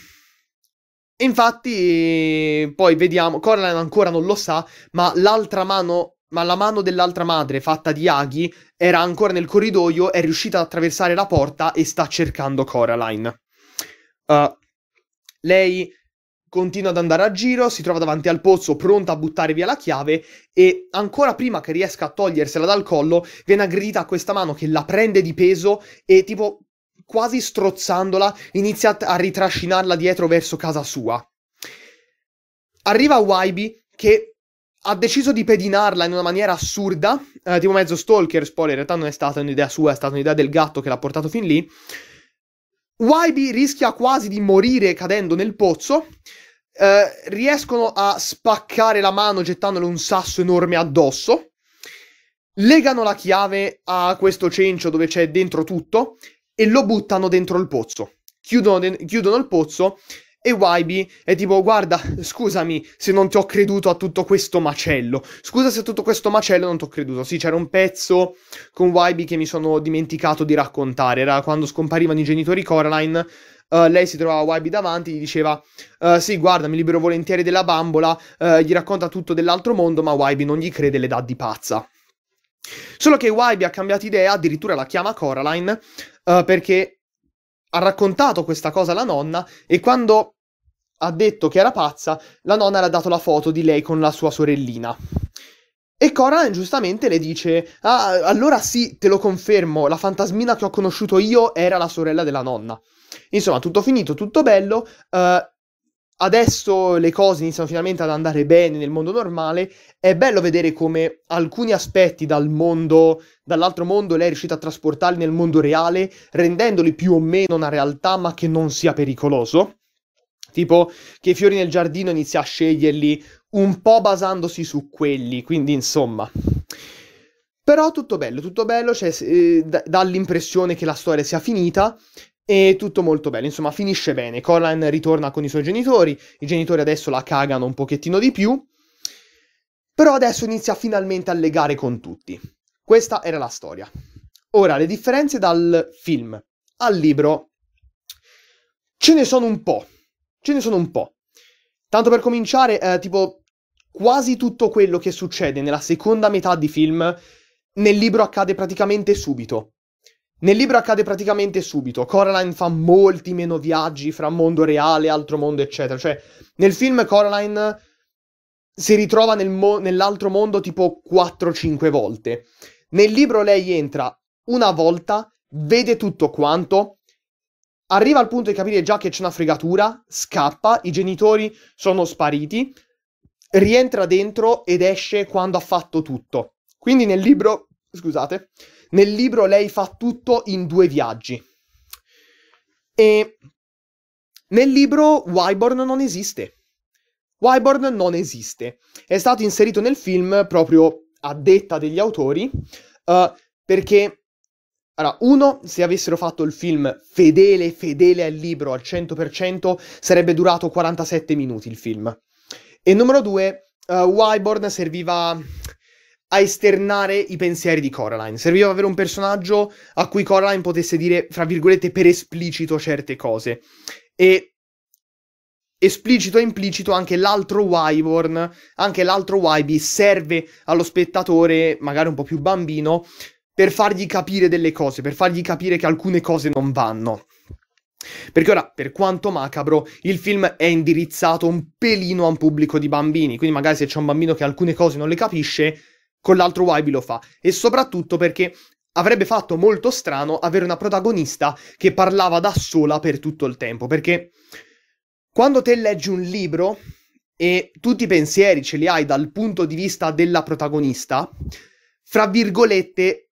infatti, poi vediamo, Coraline ancora non lo sa, ma l'altra mano, ma la mano dell'altra madre fatta di aghi era ancora nel corridoio, è riuscita ad attraversare la porta e sta cercando Coraline. Uh, lei Continua ad andare a giro, si trova davanti al pozzo pronta a buttare via la chiave e ancora prima che riesca a togliersela dal collo viene aggredita a questa mano che la prende di peso e tipo quasi strozzandola inizia a ritrascinarla dietro verso casa sua. Arriva Waibi che ha deciso di pedinarla in una maniera assurda, eh, tipo mezzo stalker, spoiler, in realtà non è stata un'idea sua, è stata un'idea del gatto che l'ha portato fin lì, Wybie rischia quasi di morire cadendo nel pozzo. Eh, riescono a spaccare la mano gettandole un sasso enorme addosso. Legano la chiave a questo cencio dove c'è dentro tutto e lo buttano dentro il pozzo. Chiudono, de- chiudono il pozzo e Waibi è tipo, guarda, scusami se non ti ho creduto a tutto questo macello. Scusa se a tutto questo macello non ti ho creduto. Sì, c'era un pezzo con Waibi che mi sono dimenticato di raccontare. Era quando scomparivano i genitori Coraline. Uh, lei si trovava Waibi davanti, gli diceva: uh, Sì, guarda, mi libero volentieri della bambola. Uh, gli racconta tutto dell'altro mondo, ma Waibi non gli crede e le dà di pazza. Solo che Waibi ha cambiato idea, addirittura la chiama Coraline perché ha raccontato questa cosa alla nonna e quando ha detto che era pazza, la nonna le ha dato la foto di lei con la sua sorellina. E Coraline giustamente le dice: Ah, allora sì, te lo confermo, la fantasmina che ho conosciuto io era la sorella della nonna. Insomma, tutto finito, tutto bello. Uh, adesso le cose iniziano finalmente ad andare bene nel mondo normale, è bello vedere come alcuni aspetti dal mondo, dall'altro mondo, lei è riuscita a trasportarli nel mondo reale, rendendoli più o meno una realtà, ma che non sia pericoloso. Tipo che i fiori nel giardino inizia a sceglierli un po' basandosi su quelli, quindi insomma. Però tutto bello, tutto bello, cioè, eh, dà l'impressione che la storia sia finita e tutto molto bello, insomma finisce bene. Coraline ritorna con i suoi genitori, i genitori adesso la cagano un pochettino di più, però adesso inizia finalmente a legare con tutti. Questa era la storia. Ora, le differenze dal film al libro ce ne sono un po', ce ne sono un po'. Tanto per cominciare, eh, tipo, quasi tutto quello che succede nella seconda metà di film nel libro accade praticamente subito. Nel libro accade praticamente subito, Coraline fa molti meno viaggi fra mondo reale, altro mondo, eccetera. Cioè, nel film Coraline si ritrova nel mo- nell'altro mondo tipo 4-5 volte. Nel libro lei entra una volta, vede tutto quanto, arriva al punto di capire già che c'è una fregatura, scappa, i genitori sono spariti, rientra dentro ed esce quando ha fatto tutto. Quindi nel libro, scusate, nel libro lei fa tutto in due viaggi. E nel libro Wyborn non esiste. Wyborn non esiste. È stato inserito nel film proprio a detta degli autori uh, perché allora, uno, se avessero fatto il film fedele, fedele al libro al 100%, sarebbe durato 47 minuti il film. E numero due, uh, Wyborn serviva a esternare i pensieri di Coraline. Serviva avere un personaggio a cui Coraline potesse dire, fra virgolette, per esplicito certe cose. E esplicito e implicito anche l'altro Wyvern, anche l'altro Wyby serve allo spettatore, magari un po' più bambino, per fargli capire delle cose, per fargli capire che alcune cose non vanno. Perché ora, per quanto macabro, il film è indirizzato un pelino a un pubblico di bambini, quindi magari se c'è un bambino che alcune cose non le capisce, con l'altro Wybe lo fa. E soprattutto perché avrebbe fatto molto strano avere una protagonista che parlava da sola per tutto il tempo, perché quando te leggi un libro e tutti i pensieri ce li hai dal punto di vista della protagonista, fra virgolette,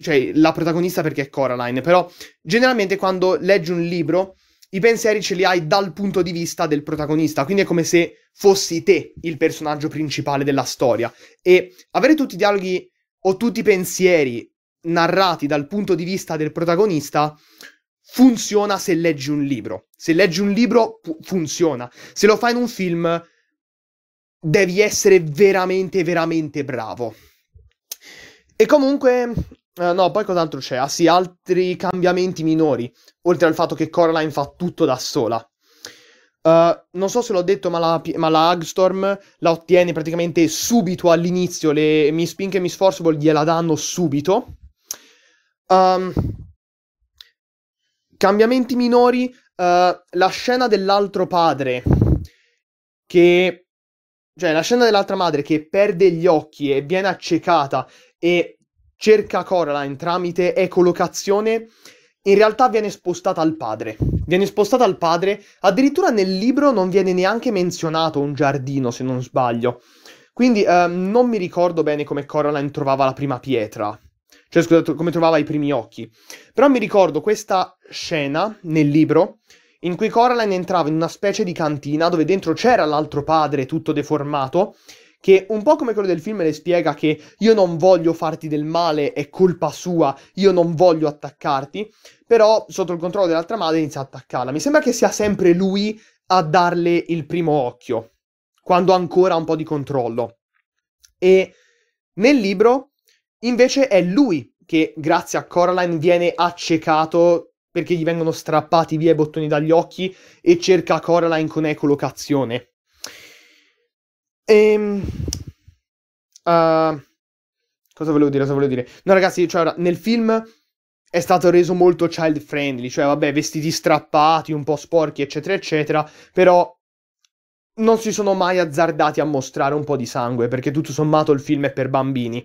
cioè la protagonista perché è Coraline, però generalmente quando leggi un libro i pensieri ce li hai dal punto di vista del protagonista, quindi è come se fossi te il personaggio principale della storia. E avere tutti i dialoghi o tutti i pensieri narrati dal punto di vista del protagonista funziona se leggi un libro. Se leggi un libro pu- funziona. Se lo fai in un film devi essere veramente, veramente bravo. E comunque eh, no, poi cos'altro c'è? Ah sì, altri cambiamenti minori, oltre al fatto che Coraline fa tutto da sola. Uh, non so se l'ho detto, ma la, ma la Hagstorm la ottiene praticamente subito all'inizio, le Miss Pink e Miss Forceable gliela danno subito. Um, cambiamenti minori, uh, la scena dell'altro padre, che... Cioè, la scena dell'altra madre che perde gli occhi e viene accecata e cerca Coraline tramite ecolocazione, in realtà viene spostata al padre. Viene spostata al padre, addirittura nel libro non viene neanche menzionato un giardino, se non sbaglio. Quindi ehm, non mi ricordo bene come Coraline trovava la prima pietra, cioè scusate, come trovava i primi occhi. Però mi ricordo questa scena nel libro in cui Coraline entrava in una specie di cantina dove dentro c'era l'altro padre tutto deformato che un po' come quello del film le spiega che io non voglio farti del male, è colpa sua, io non voglio attaccarti, però sotto il controllo dell'altra madre inizia a attaccarla. Mi sembra che sia sempre lui a darle il primo occhio, quando ancora ha un po' di controllo. E nel libro invece è lui che grazie a Coraline viene accecato perché gli vengono strappati via i bottoni dagli occhi e cerca Coraline con ecolocazione. Ehm... Uh, cosa volevo dire? Cosa volevo dire? No, ragazzi, cioè, nel film è stato reso molto child friendly, cioè, vabbè, vestiti strappati, un po' sporchi, eccetera, eccetera, però non si sono mai azzardati a mostrare un po' di sangue, perché tutto sommato il film è per bambini.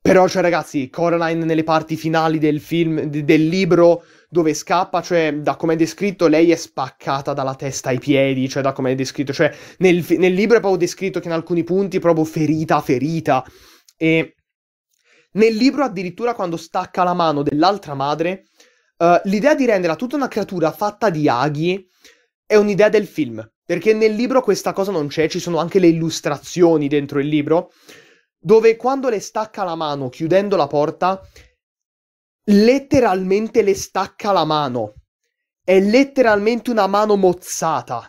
Però, cioè, ragazzi, Coraline nelle parti finali del film, del libro, dove scappa, cioè da come è descritto lei è spaccata dalla testa ai piedi, cioè da come è descritto, cioè nel, nel libro è proprio descritto che in alcuni punti è proprio ferita, ferita e nel libro addirittura quando stacca la mano dell'altra madre, uh, l'idea di renderla tutta una creatura fatta di aghi è un'idea del film, perché nel libro questa cosa non c'è, ci sono anche le illustrazioni dentro il libro, dove quando le stacca la mano chiudendo la porta, letteralmente le stacca la mano. È letteralmente una mano mozzata.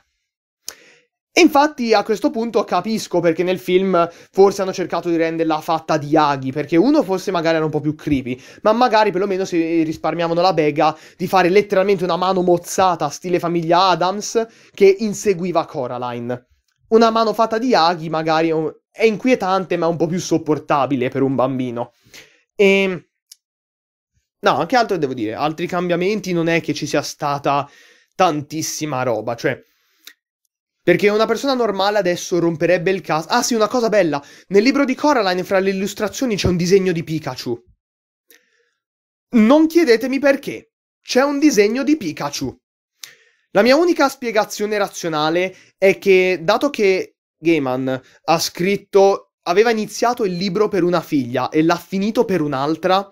E infatti a questo punto capisco perché nel film forse hanno cercato di renderla fatta di aghi, perché uno forse magari era un po' più creepy, ma magari perlomeno si risparmiavano la bega di fare letteralmente una mano mozzata, stile famiglia Adams, che inseguiva Coraline. Una mano fatta di aghi magari è inquietante ma un po' più sopportabile per un bambino. E ehm, No, anche altro devo dire, altri cambiamenti non è che ci sia stata tantissima roba, cioè... Perché una persona normale adesso romperebbe il caso. Ah sì, una cosa bella. Nel libro di Coraline, fra le illustrazioni, c'è un disegno di Pikachu. Non chiedetemi perché. C'è un disegno di Pikachu. La mia unica spiegazione razionale è che, dato che Gaiman ha scritto, aveva iniziato il libro per una figlia e l'ha finito per un'altra,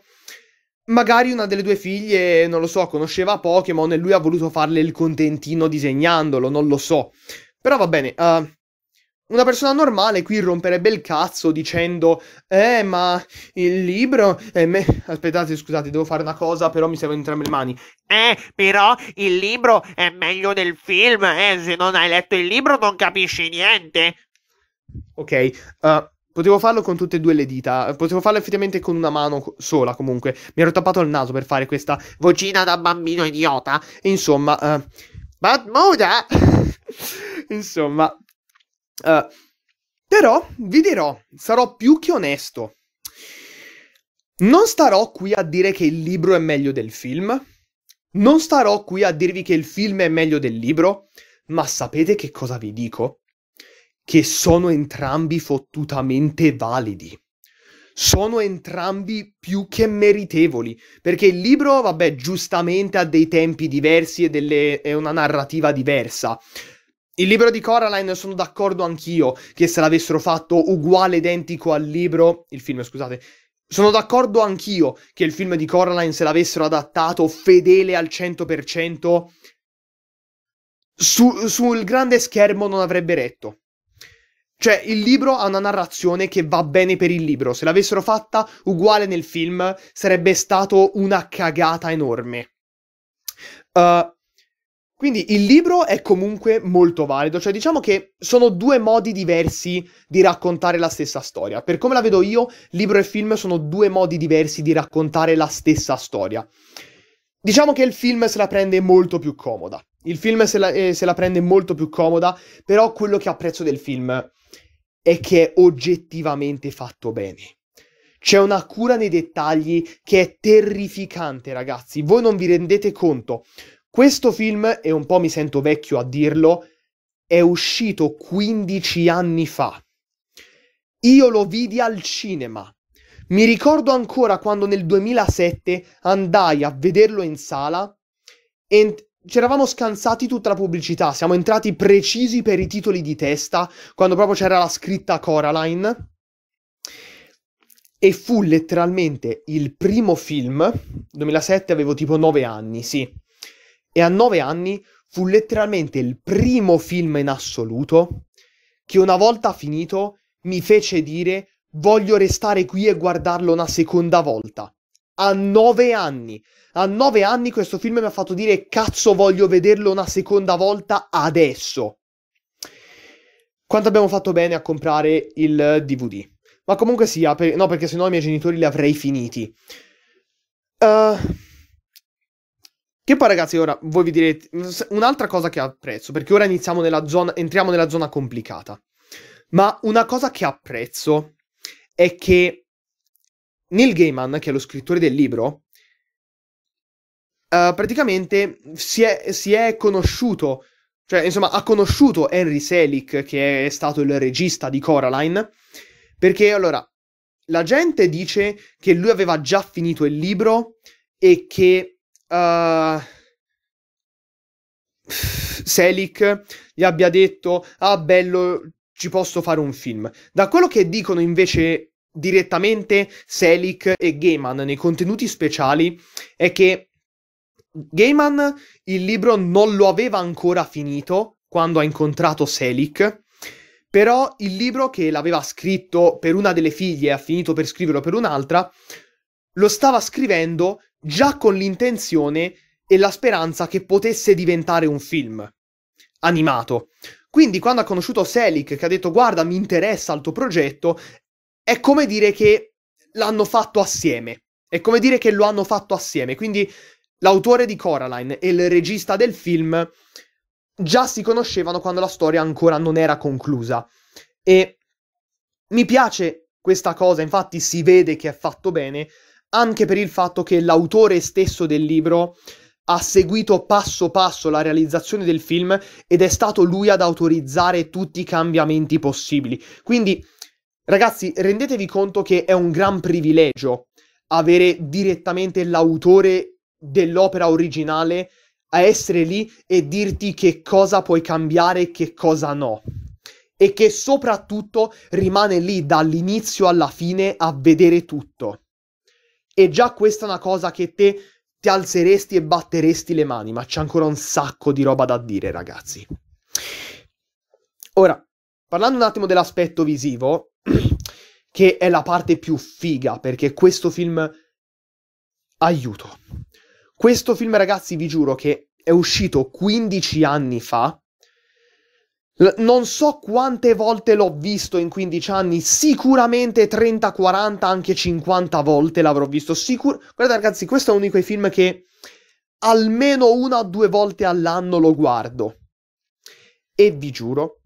Magari una delle due figlie, non lo so, conosceva Pokémon e lui ha voluto farle il contentino disegnandolo, non lo so. Però va bene, uh, una persona normale qui romperebbe il cazzo dicendo Eh, ma il libro... Eh, me... Aspettate, scusate, devo fare una cosa, però mi servono entrambe le mani. Eh, però il libro è meglio del film, eh, se non hai letto il libro non capisci niente. Ok, uh, Potevo farlo con tutte e due le dita. Potevo farlo effettivamente con una mano sola, comunque. Mi ero tappato il naso per fare questa vocina da bambino idiota. E insomma. Uh, eh, Batmuda! Eh. insomma. Uh, però vi dirò, sarò più che onesto. Non starò qui a dire che il libro è meglio del film. Non starò qui a dirvi che il film è meglio del libro. Ma sapete che cosa vi dico? che sono entrambi fottutamente validi. Sono entrambi più che meritevoli, perché il libro, vabbè, giustamente ha dei tempi diversi e delle... è una narrativa diversa. Il libro di Coraline sono d'accordo anch'io che se l'avessero fatto uguale identico al libro, il film scusate, sono d'accordo anch'io che il film di Coraline se l'avessero adattato fedele al 100% su, sul grande schermo non avrebbe retto. Cioè, il libro ha una narrazione che va bene per il libro. Se l'avessero fatta uguale nel film, sarebbe stato una cagata enorme. Uh, quindi il libro è comunque molto valido, cioè diciamo che sono due modi diversi di raccontare la stessa storia. Per come la vedo io, libro e film sono due modi diversi di raccontare la stessa storia. Diciamo che il film se la prende molto più comoda. Il film se la, eh, se la prende molto più comoda, però quello che apprezzo del film è che è oggettivamente fatto bene. C'è una cura nei dettagli che è terrificante, ragazzi. Voi non vi rendete conto. Questo film, e un po' mi sento vecchio a dirlo, è uscito 15 anni fa. Io lo vidi al cinema. Mi ricordo ancora quando nel 2007 andai a vederlo in sala e C'eravamo scansati tutta la pubblicità, siamo entrati precisi per i titoli di testa, quando proprio c'era la scritta Coraline. E fu letteralmente il primo film, 2007 avevo tipo 9 anni, sì. E a 9 anni fu letteralmente il primo film in assoluto che una volta finito mi fece dire voglio restare qui e guardarlo una seconda volta. A 9 anni. A nove anni questo film mi ha fatto dire cazzo voglio vederlo una seconda volta adesso. Quanto abbiamo fatto bene a comprare il DVD. Ma comunque sia, per... no perché sennò i miei genitori li avrei finiti. Uh... Che poi ragazzi ora voi vi direte un'altra cosa che apprezzo, perché ora iniziamo nella zona, entriamo nella zona complicata. Ma una cosa che apprezzo è che Neil Gaiman, che è lo scrittore del libro, eh, praticamente si è, si è conosciuto, cioè insomma ha conosciuto Henry Selick, che è stato il regista di Coraline, perché allora la gente dice che lui aveva già finito il libro e che uh, Selick gli abbia detto, ah bello, ci posso fare un film. Da quello che dicono invece direttamente Selick e Gaiman nei contenuti speciali è che Gaiman il libro non lo aveva ancora finito quando ha incontrato Selic, però il libro che l'aveva scritto per una delle figlie e ha finito per scriverlo per un'altra, lo stava scrivendo già con l'intenzione e la speranza che potesse diventare un film animato. Quindi quando ha conosciuto Selic che ha detto guarda mi interessa il tuo progetto, è come dire che l'hanno fatto assieme. È come dire che lo hanno fatto assieme. Quindi L'autore di Coraline e il regista del film già si conoscevano quando la storia ancora non era conclusa. E mi piace questa cosa, infatti si vede che è fatto bene, anche per il fatto che l'autore stesso del libro ha seguito passo passo la realizzazione del film ed è stato lui ad autorizzare tutti i cambiamenti possibili. Quindi, ragazzi, rendetevi conto che è un gran privilegio avere direttamente l'autore dell'opera originale a essere lì e dirti che cosa puoi cambiare e che cosa no. E che soprattutto rimane lì dall'inizio alla fine a vedere tutto. E già questa è una cosa che te ti alzeresti e batteresti le mani, ma c'è ancora un sacco di roba da dire, ragazzi. Ora, parlando un attimo dell'aspetto visivo, che è la parte più figa, perché questo film aiuto questo film, ragazzi, vi giuro che è uscito 15 anni fa. L- non so quante volte l'ho visto in 15 anni, sicuramente 30, 40, anche 50 volte l'avrò visto. Sicur- Guardate ragazzi, questo è uno di quei film che almeno una o due volte all'anno lo guardo. E vi giuro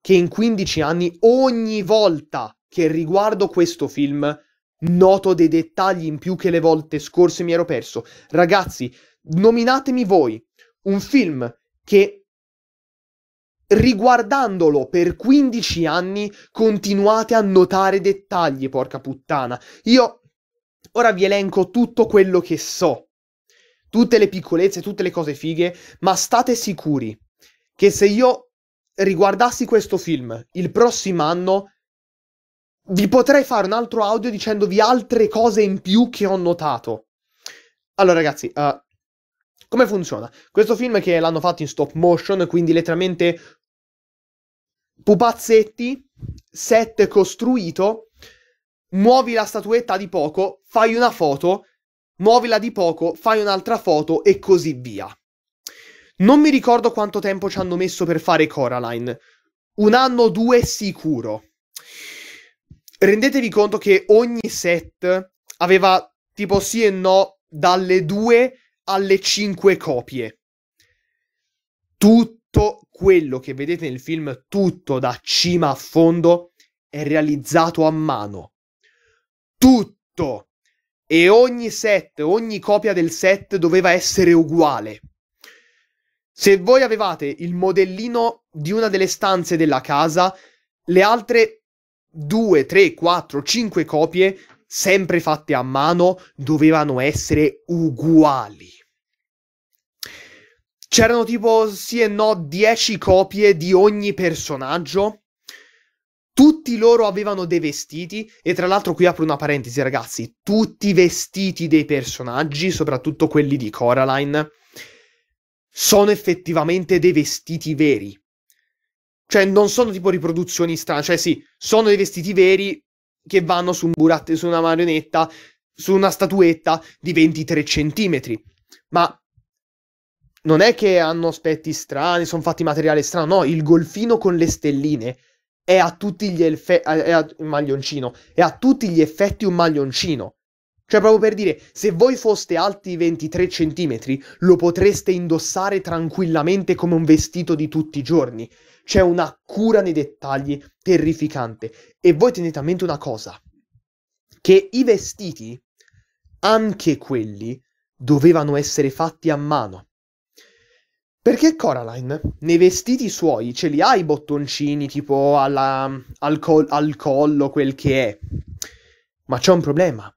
che in 15 anni, ogni volta che riguardo questo film, noto dei dettagli in più che le volte scorse mi ero perso. Ragazzi, nominatemi voi un film che riguardandolo per 15 anni continuate a notare dettagli, porca puttana. Io ora vi elenco tutto quello che so. Tutte le piccolezze, tutte le cose fighe, ma state sicuri che se io riguardassi questo film il prossimo anno vi potrei fare un altro audio dicendovi altre cose in più che ho notato. Allora, ragazzi, uh, come funziona? Questo film è che l'hanno fatto in stop motion, quindi letteralmente pupazzetti, set costruito, muovi la statuetta di poco, fai una foto, muovila di poco, fai un'altra foto e così via. Non mi ricordo quanto tempo ci hanno messo per fare Coraline. Un anno o due sicuro rendetevi conto che ogni set aveva tipo sì e no dalle 2 alle 5 copie. Tutto quello che vedete nel film, tutto da cima a fondo, è realizzato a mano. Tutto! E ogni set, ogni copia del set doveva essere uguale. Se voi avevate il modellino di una delle stanze della casa, le altre 2, 3, 4, 5 copie, sempre fatte a mano, dovevano essere uguali. C'erano tipo sì e no 10 copie di ogni personaggio. Tutti loro avevano dei vestiti e tra l'altro qui apro una parentesi ragazzi, tutti i vestiti dei personaggi, soprattutto quelli di Coraline, sono effettivamente dei vestiti veri. Cioè, non sono tipo riproduzioni strane. Cioè, sì, sono dei vestiti veri che vanno su un burattino, su una marionetta, su una statuetta di 23 centimetri. Ma non è che hanno aspetti strani, sono fatti materiale strano. No, il golfino con le stelline è a tutti gli effetti eh, un maglioncino, è a tutti gli effetti un maglioncino. Cioè, proprio per dire, se voi foste alti 23 cm, lo potreste indossare tranquillamente come un vestito di tutti i giorni. C'è una cura nei dettagli terrificante. E voi tenete a mente una cosa, che i vestiti, anche quelli, dovevano essere fatti a mano. Perché Coraline nei vestiti suoi ce li ha i bottoncini tipo alla, al, col- al collo, quel che è. Ma c'è un problema,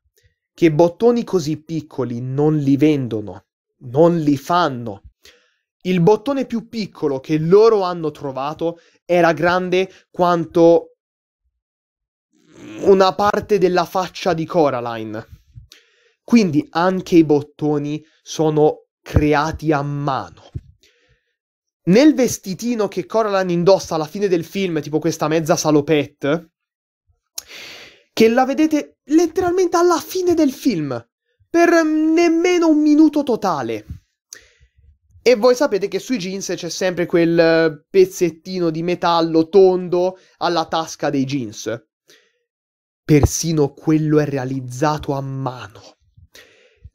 che bottoni così piccoli non li vendono, non li fanno. Il bottone più piccolo che loro hanno trovato era grande quanto una parte della faccia di Coraline. Quindi anche i bottoni sono creati a mano. Nel vestitino che Coraline indossa alla fine del film, tipo questa mezza salopette, che la vedete letteralmente alla fine del film, per nemmeno un minuto totale. E voi sapete che sui jeans c'è sempre quel pezzettino di metallo tondo alla tasca dei jeans. Persino quello è realizzato a mano.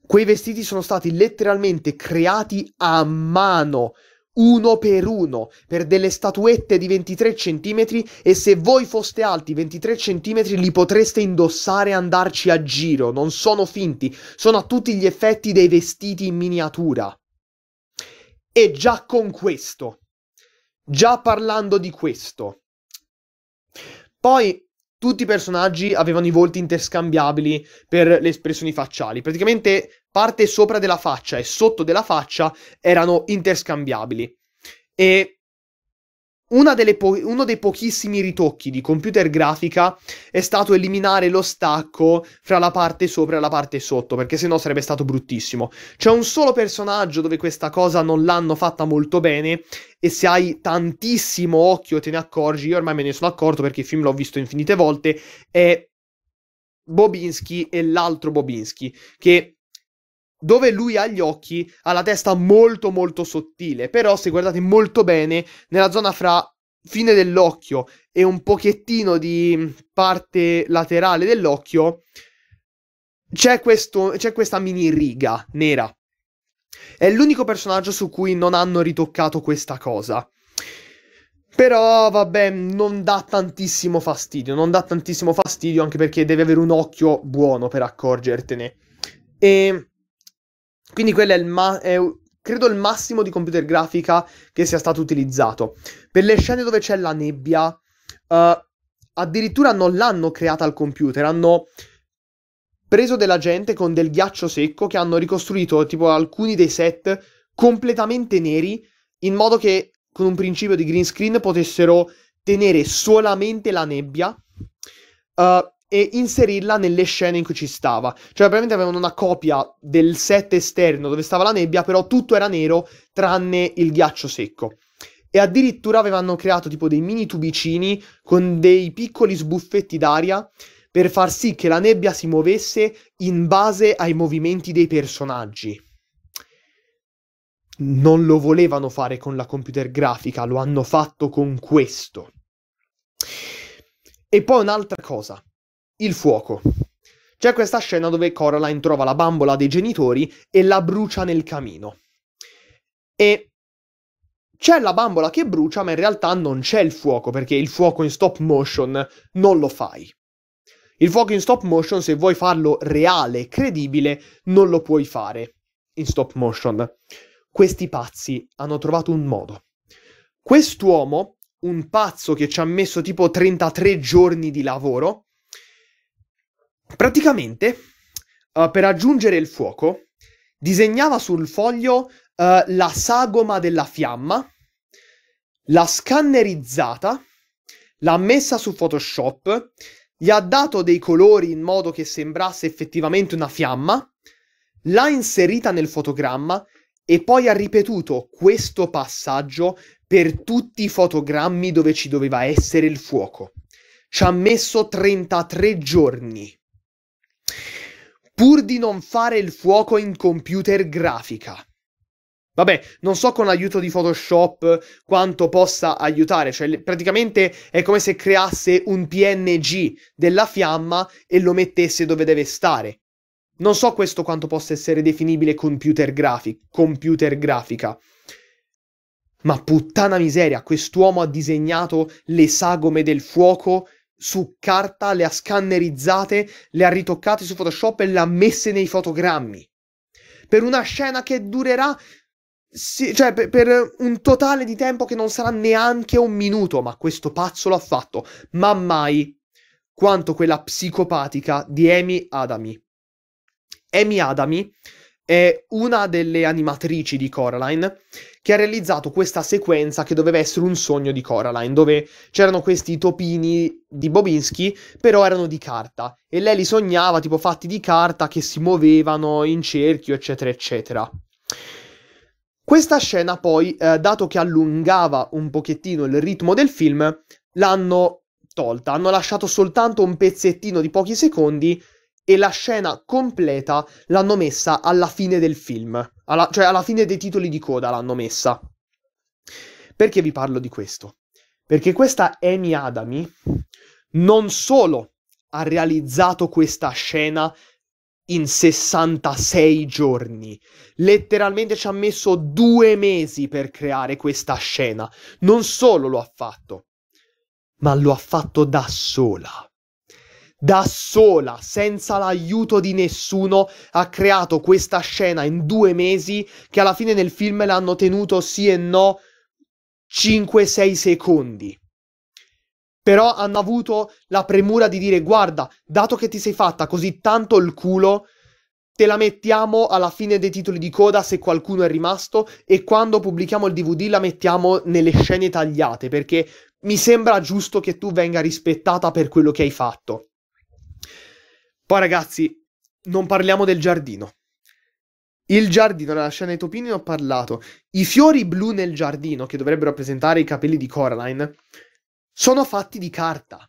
Quei vestiti sono stati letteralmente creati a mano, uno per uno, per delle statuette di 23 cm e se voi foste alti 23 cm li potreste indossare e andarci a giro, non sono finti, sono a tutti gli effetti dei vestiti in miniatura. E già con questo, già parlando di questo. Poi tutti i personaggi avevano i volti interscambiabili per le espressioni facciali. Praticamente parte sopra della faccia e sotto della faccia erano interscambiabili. E Po- uno dei pochissimi ritocchi di computer grafica è stato eliminare lo stacco fra la parte sopra e la parte sotto, perché sennò sarebbe stato bruttissimo. C'è un solo personaggio dove questa cosa non l'hanno fatta molto bene, e se hai tantissimo occhio te ne accorgi, io ormai me ne sono accorto perché il film l'ho visto infinite volte, è Bobinski e l'altro Bobinski, che dove lui ha gli occhi, ha la testa molto molto sottile, però se guardate molto bene, nella zona fra fine dell'occhio e un pochettino di parte laterale dell'occhio, c'è, questo, c'è questa mini riga nera. È l'unico personaggio su cui non hanno ritoccato questa cosa. Però vabbè, non dà tantissimo fastidio, non dà tantissimo fastidio anche perché devi avere un occhio buono per accorgertene. E quindi quello è il ma- è, credo il massimo di computer grafica che sia stato utilizzato. Per le scene dove c'è la nebbia, uh, addirittura non l'hanno creata al computer, hanno preso della gente con del ghiaccio secco che hanno ricostruito tipo alcuni dei set completamente neri in modo che con un principio di green screen potessero tenere solamente la nebbia. Uh, e inserirla nelle scene in cui ci stava. Cioè, probabilmente avevano una copia del set esterno dove stava la nebbia, però tutto era nero tranne il ghiaccio secco. E addirittura avevano creato tipo dei mini tubicini con dei piccoli sbuffetti d'aria per far sì che la nebbia si muovesse in base ai movimenti dei personaggi. Non lo volevano fare con la computer grafica, lo hanno fatto con questo. E poi un'altra cosa il fuoco. C'è questa scena dove Coraline trova la bambola dei genitori e la brucia nel camino. E c'è la bambola che brucia, ma in realtà non c'è il fuoco, perché il fuoco in stop motion non lo fai. Il fuoco in stop motion, se vuoi farlo reale e credibile, non lo puoi fare in stop motion. Questi pazzi hanno trovato un modo. Quest'uomo, un pazzo che ci ha messo tipo 33 giorni di lavoro, Praticamente, uh, per aggiungere il fuoco, disegnava sul foglio uh, la sagoma della fiamma, l'ha scannerizzata, l'ha messa su Photoshop, gli ha dato dei colori in modo che sembrasse effettivamente una fiamma, l'ha inserita nel fotogramma e poi ha ripetuto questo passaggio per tutti i fotogrammi dove ci doveva essere il fuoco. Ci ha messo 33 giorni pur di non fare il fuoco in computer grafica. Vabbè, non so con l'aiuto di Photoshop quanto possa aiutare, cioè praticamente è come se creasse un PNG della fiamma e lo mettesse dove deve stare. Non so questo quanto possa essere definibile computer, grafic- computer grafica. Ma puttana miseria, quest'uomo ha disegnato le sagome del fuoco su carta, le ha scannerizzate, le ha ritoccate su Photoshop e le ha messe nei fotogrammi. Per una scena che durerà, sì, cioè per, per un totale di tempo che non sarà neanche un minuto, ma questo pazzo l'ha fatto, ma mai quanto quella psicopatica di Amy Adami. Amy Adami è una delle animatrici di Coraline che ha realizzato questa sequenza che doveva essere un sogno di Coraline, dove c'erano questi topini di Bobinski, però erano di carta e lei li sognava tipo fatti di carta che si muovevano in cerchio, eccetera, eccetera. Questa scena poi, eh, dato che allungava un pochettino il ritmo del film, l'hanno tolta, hanno lasciato soltanto un pezzettino di pochi secondi e la scena completa l'hanno messa alla fine del film, alla, cioè alla fine dei titoli di coda l'hanno messa. Perché vi parlo di questo? Perché questa Amy Adami non solo ha realizzato questa scena in 66 giorni. Letteralmente ci ha messo due mesi per creare questa scena. Non solo lo ha fatto, ma lo ha fatto da sola da sola, senza l'aiuto di nessuno, ha creato questa scena in due mesi che alla fine nel film l'hanno tenuto sì e no 5-6 secondi. Però hanno avuto la premura di dire guarda, dato che ti sei fatta così tanto il culo, te la mettiamo alla fine dei titoli di coda se qualcuno è rimasto e quando pubblichiamo il DVD la mettiamo nelle scene tagliate perché mi sembra giusto che tu venga rispettata per quello che hai fatto. Poi ragazzi, non parliamo del giardino. Il giardino, nella scena dei topini ne ho parlato. I fiori blu nel giardino, che dovrebbero rappresentare i capelli di Coraline, sono fatti di carta.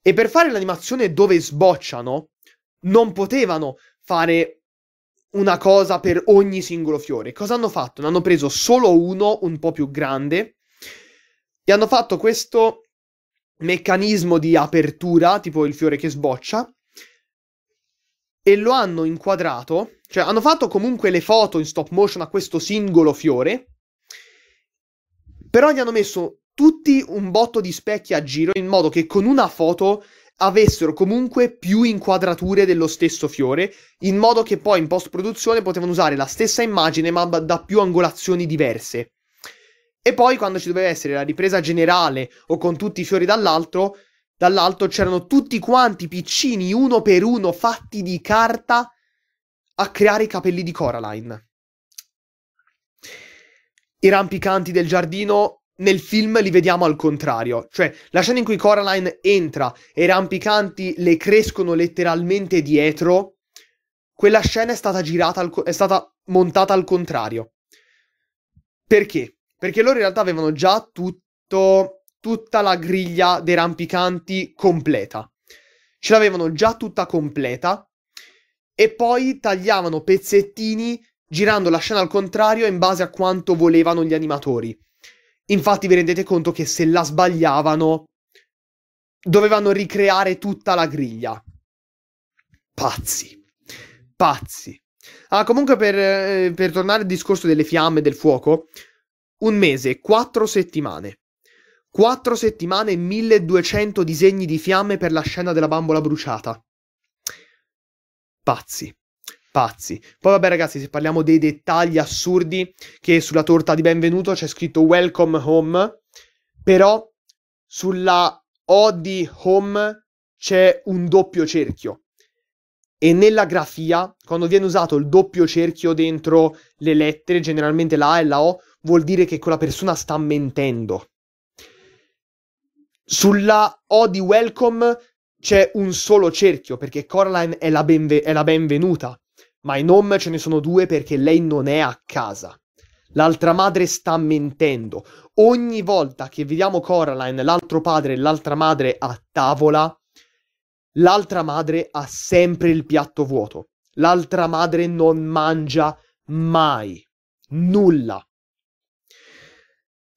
E per fare l'animazione dove sbocciano, non potevano fare una cosa per ogni singolo fiore. Cosa hanno fatto? Ne hanno preso solo uno, un po' più grande, e hanno fatto questo meccanismo di apertura, tipo il fiore che sboccia, e lo hanno inquadrato, cioè hanno fatto comunque le foto in stop motion a questo singolo fiore, però gli hanno messo tutti un botto di specchi a giro in modo che con una foto avessero comunque più inquadrature dello stesso fiore, in modo che poi in post produzione potevano usare la stessa immagine ma da più angolazioni diverse. E poi quando ci doveva essere la ripresa generale o con tutti i fiori dall'altro, dall'alto c'erano tutti quanti piccini, uno per uno, fatti di carta, a creare i capelli di Coraline. I rampicanti del giardino nel film li vediamo al contrario, cioè la scena in cui Coraline entra e i rampicanti le crescono letteralmente dietro, quella scena è stata girata, al, è stata montata al contrario. Perché? Perché loro in realtà avevano già tutto tutta la griglia dei rampicanti completa. Ce l'avevano già tutta completa e poi tagliavano pezzettini girando la scena al contrario in base a quanto volevano gli animatori. Infatti vi rendete conto che se la sbagliavano dovevano ricreare tutta la griglia. Pazzi. Pazzi. Ah, comunque per, eh, per tornare al discorso delle fiamme e del fuoco, un mese, quattro settimane. 4 settimane e 1200 disegni di fiamme per la scena della bambola bruciata. Pazzi. Pazzi. Poi vabbè ragazzi, se parliamo dei dettagli assurdi che sulla torta di benvenuto c'è scritto Welcome Home, però sulla O di Home c'è un doppio cerchio. E nella grafia, quando viene usato il doppio cerchio dentro le lettere, generalmente la A e la O, vuol dire che quella persona sta mentendo sulla O di Welcome c'è un solo cerchio perché Coraline è la, benve- è la benvenuta, ma in Home ce ne sono due perché lei non è a casa. L'altra madre sta mentendo. Ogni volta che vediamo Coraline, l'altro padre e l'altra madre a tavola, l'altra madre ha sempre il piatto vuoto. L'altra madre non mangia mai nulla.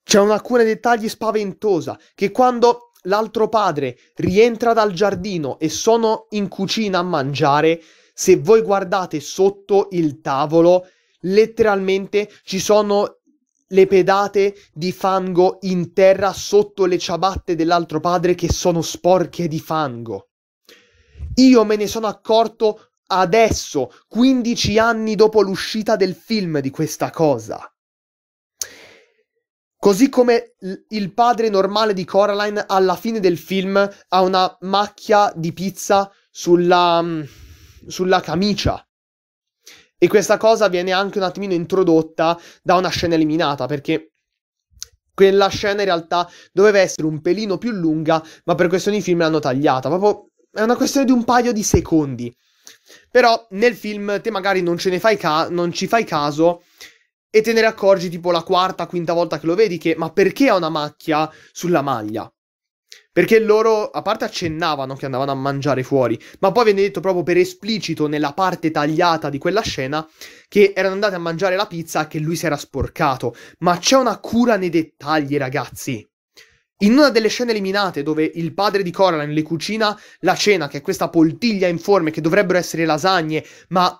C'è una cura ai dettagli spaventosa che quando l'altro padre rientra dal giardino e sono in cucina a mangiare, se voi guardate sotto il tavolo, letteralmente ci sono le pedate di fango in terra sotto le ciabatte dell'altro padre che sono sporche di fango. Io me ne sono accorto adesso, 15 anni dopo l'uscita del film di questa cosa. Così come il padre normale di Coraline alla fine del film ha una macchia di pizza sulla, mm, sulla camicia. E questa cosa viene anche un attimino introdotta da una scena eliminata, perché quella scena in realtà doveva essere un pelino più lunga, ma per questioni di film l'hanno tagliata. Proprio è una questione di un paio di secondi. Però nel film te magari non ce ne fai ca- non ci fai caso e te ne accorgi tipo la quarta, quinta volta che lo vedi che ma perché ha una macchia sulla maglia? Perché loro, a parte accennavano che andavano a mangiare fuori, ma poi viene detto proprio per esplicito nella parte tagliata di quella scena che erano andati a mangiare la pizza che lui si era sporcato. Ma c'è una cura nei dettagli, ragazzi. In una delle scene eliminate, dove il padre di Coraline le cucina la cena, che è questa poltiglia informe che dovrebbero essere lasagne, ma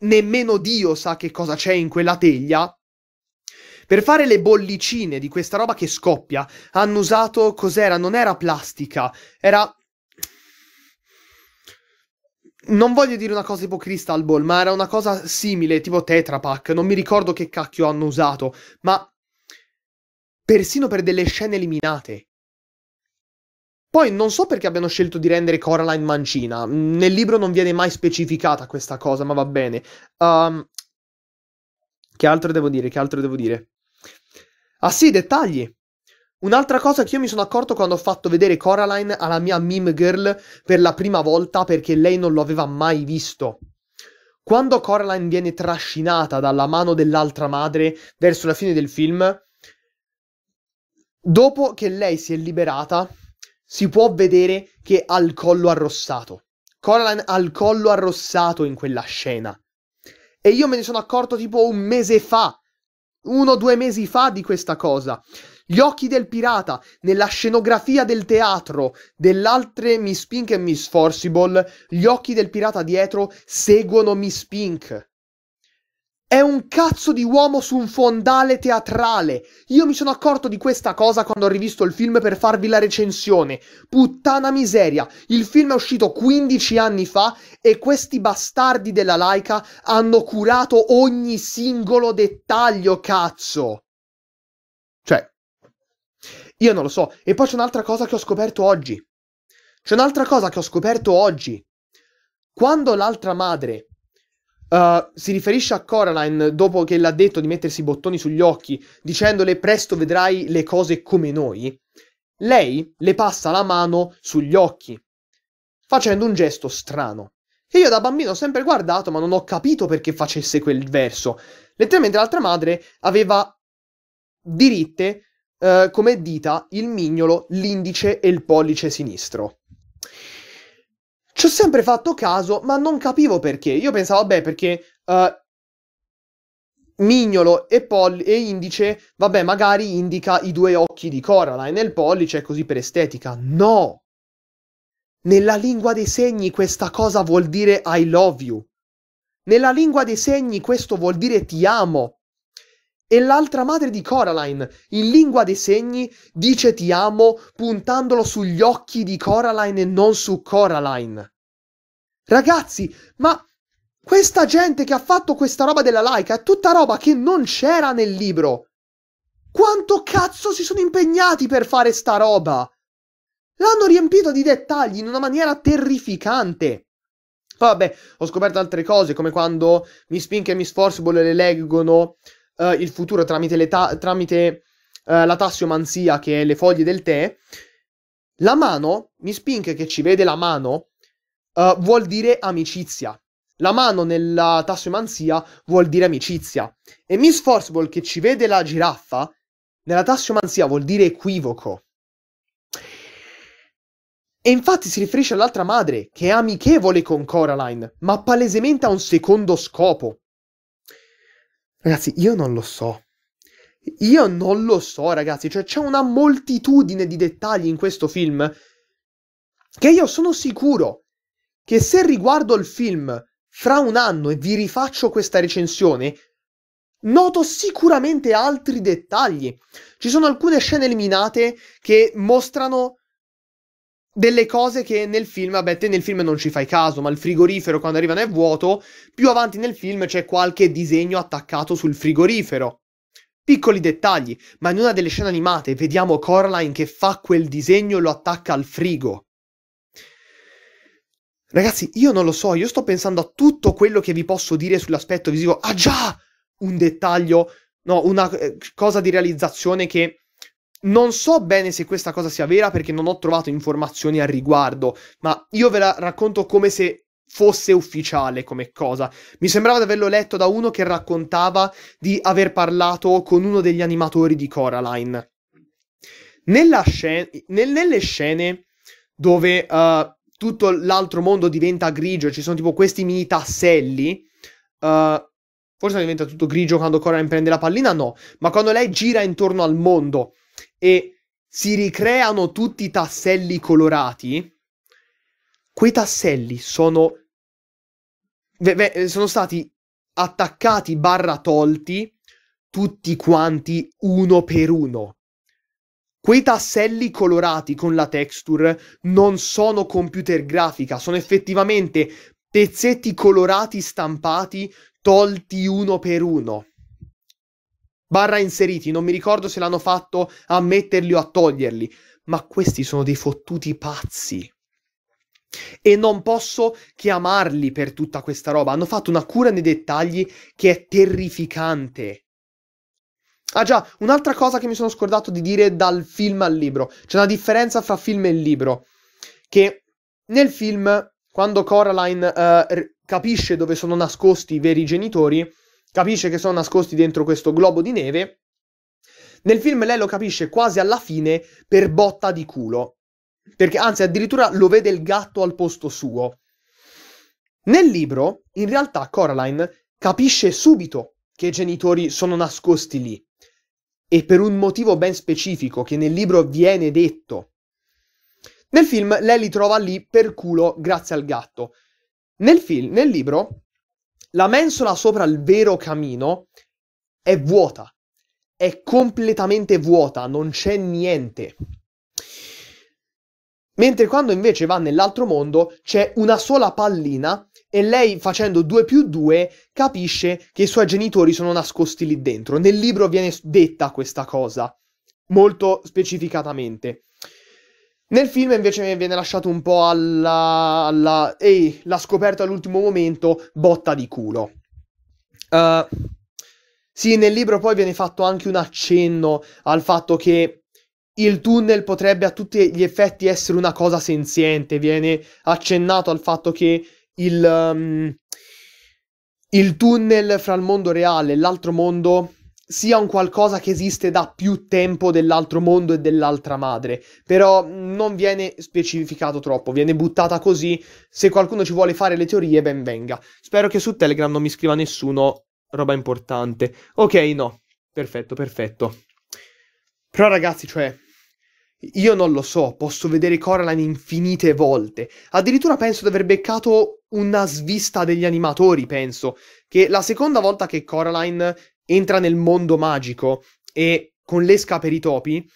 nemmeno Dio sa che cosa c'è in quella teglia, per fare le bollicine di questa roba che scoppia, hanno usato cos'era? Non era plastica, era. Non voglio dire una cosa tipo Crystal Ball, ma era una cosa simile, tipo Tetra Non mi ricordo che cacchio hanno usato, ma. Persino per delle scene eliminate. Poi non so perché abbiano scelto di rendere Coraline mancina, nel libro non viene mai specificata questa cosa, ma va bene. Um, che altro devo dire? Che altro devo dire? Ah sì, dettagli! Un'altra cosa che io mi sono accorto quando ho fatto vedere Coraline alla mia meme girl per la prima volta perché lei non lo aveva mai visto. Quando Coraline viene trascinata dalla mano dell'altra madre verso la fine del film, dopo che lei si è liberata, si può vedere che ha il collo arrossato. Coraline ha il collo arrossato in quella scena. E io me ne sono accorto tipo un mese fa, uno o due mesi fa di questa cosa. Gli occhi del pirata, nella scenografia del teatro, dell'altre Miss Pink e Miss Forcible, gli occhi del pirata dietro seguono Miss Pink. È un cazzo di uomo su un fondale teatrale. Io mi sono accorto di questa cosa quando ho rivisto il film per farvi la recensione. Puttana miseria. Il film è uscito 15 anni fa e questi bastardi della laica hanno curato ogni singolo dettaglio, cazzo. Cioè, io non lo so. E poi c'è un'altra cosa che ho scoperto oggi. C'è un'altra cosa che ho scoperto oggi. Quando l'altra madre Uh, si riferisce a Coraline dopo che l'ha detto di mettersi i bottoni sugli occhi, dicendole presto vedrai le cose come noi. Lei le passa la mano sugli occhi, facendo un gesto strano. Che io da bambino ho sempre guardato, ma non ho capito perché facesse quel verso. Letteralmente l'altra madre aveva diritte uh, come dita il mignolo, l'indice e il pollice sinistro. Ci ho sempre fatto caso, ma non capivo perché. Io pensavo, vabbè, perché uh, mignolo e, poll- e indice, vabbè, magari indica i due occhi di Coraline nel pollice, è così per estetica. No! Nella lingua dei segni questa cosa vuol dire I love you. Nella lingua dei segni questo vuol dire ti amo. E l'altra madre di Coraline, in lingua dei segni, dice ti amo puntandolo sugli occhi di Coraline e non su Coraline. Ragazzi, ma questa gente che ha fatto questa roba della laica è tutta roba che non c'era nel libro. Quanto cazzo si sono impegnati per fare sta roba? L'hanno riempito di dettagli in una maniera terrificante. Poi vabbè, ho scoperto altre cose, come quando Miss Pink e mi sforzo le leggono uh, il futuro tramite, ta- tramite uh, la tassiomanzia, che è le foglie del tè, la mano, Mispink che ci vede la mano, uh, vuol dire amicizia. La mano nella tassiomanzia vuol dire amicizia. E Miss Forceball che ci vede la giraffa, nella tassiomanzia vuol dire equivoco. E infatti si riferisce all'altra madre, che è amichevole con Coraline, ma palesemente ha un secondo scopo. Ragazzi, io non lo so. Io non lo so, ragazzi, cioè c'è una moltitudine di dettagli in questo film che io sono sicuro che se riguardo il film fra un anno e vi rifaccio questa recensione, noto sicuramente altri dettagli. Ci sono alcune scene eliminate che mostrano delle cose che nel film, vabbè, te nel film non ci fai caso, ma il frigorifero quando arrivano è vuoto, più avanti nel film c'è qualche disegno attaccato sul frigorifero. Piccoli dettagli, ma in una delle scene animate vediamo Coraline che fa quel disegno e lo attacca al frigo. Ragazzi, io non lo so, io sto pensando a tutto quello che vi posso dire sull'aspetto visivo. Ah già! Un dettaglio, no, una eh, cosa di realizzazione che non so bene se questa cosa sia vera perché non ho trovato informazioni al riguardo, ma io ve la racconto come se fosse ufficiale come cosa. Mi sembrava di averlo letto da uno che raccontava di aver parlato con uno degli animatori di Coraline. Scen- nel- nelle scene dove uh, tutto l'altro mondo diventa grigio, ci sono tipo questi mini tasselli. Uh, forse diventa tutto grigio quando Coraline prende la pallina, no, ma quando lei gira intorno al mondo e si ricreano tutti i tasselli colorati, quei tasselli sono, sono stati attaccati barra tolti tutti quanti uno per uno. Quei tasselli colorati con la texture non sono computer grafica, sono effettivamente pezzetti colorati stampati tolti uno per uno barra inseriti, non mi ricordo se l'hanno fatto a metterli o a toglierli, ma questi sono dei fottuti pazzi. E non posso che amarli per tutta questa roba. Hanno fatto una cura nei dettagli che è terrificante. Ah già, un'altra cosa che mi sono scordato di dire dal film al libro. C'è una differenza fra film e libro. Che nel film, quando Coraline uh, capisce dove sono nascosti i veri genitori, capisce che sono nascosti dentro questo globo di neve. Nel film lei lo capisce quasi alla fine per botta di culo, perché anzi addirittura lo vede il gatto al posto suo. Nel libro, in realtà, Coraline capisce subito che i genitori sono nascosti lì, e per un motivo ben specifico che nel libro viene detto. Nel film lei li trova lì per culo grazie al gatto. Nel, film, nel libro la mensola sopra il vero camino è vuota, è completamente vuota, non c'è niente. Mentre quando invece va nell'altro mondo c'è una sola pallina e lei facendo 2 più 2 capisce che i suoi genitori sono nascosti lì dentro. Nel libro viene detta questa cosa molto specificatamente. Nel film invece viene lasciato un po' alla, alla ehi, la scoperta all'ultimo momento, botta di culo. Uh, sì, nel libro poi viene fatto anche un accenno al fatto che il tunnel potrebbe a tutti gli effetti essere una cosa senziente, viene accennato al fatto che il, um, il tunnel fra il mondo reale e l'altro mondo sia un qualcosa che esiste da più tempo dell'altro mondo e dell'altra madre, però non viene specificato troppo, viene buttata così, se qualcuno ci vuole fare le teorie ben venga. Spero che su Telegram non mi scriva nessuno roba importante. Ok, no. Perfetto, perfetto. Però ragazzi, cioè io non lo so, posso vedere Coraline infinite volte. Addirittura penso di aver beccato una svista degli animatori, penso. Che la seconda volta che Coraline entra nel mondo magico e con l'esca per i topi,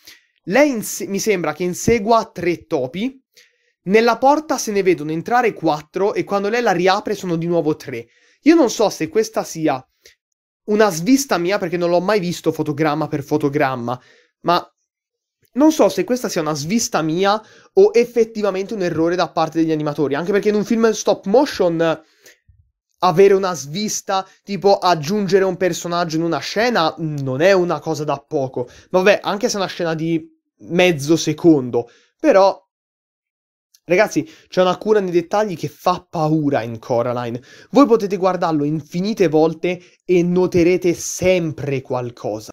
lei ins- mi sembra che insegua tre topi. Nella porta se ne vedono entrare quattro e quando lei la riapre sono di nuovo tre. Io non so se questa sia una svista mia perché non l'ho mai visto fotogramma per fotogramma, ma non so se questa sia una svista mia o effettivamente un errore da parte degli animatori, anche perché in un film stop motion avere una svista, tipo aggiungere un personaggio in una scena, non è una cosa da poco. vabbè, anche se è una scena di mezzo secondo, però Ragazzi, c'è una cura nei dettagli che fa paura in Coraline. Voi potete guardarlo infinite volte e noterete sempre qualcosa.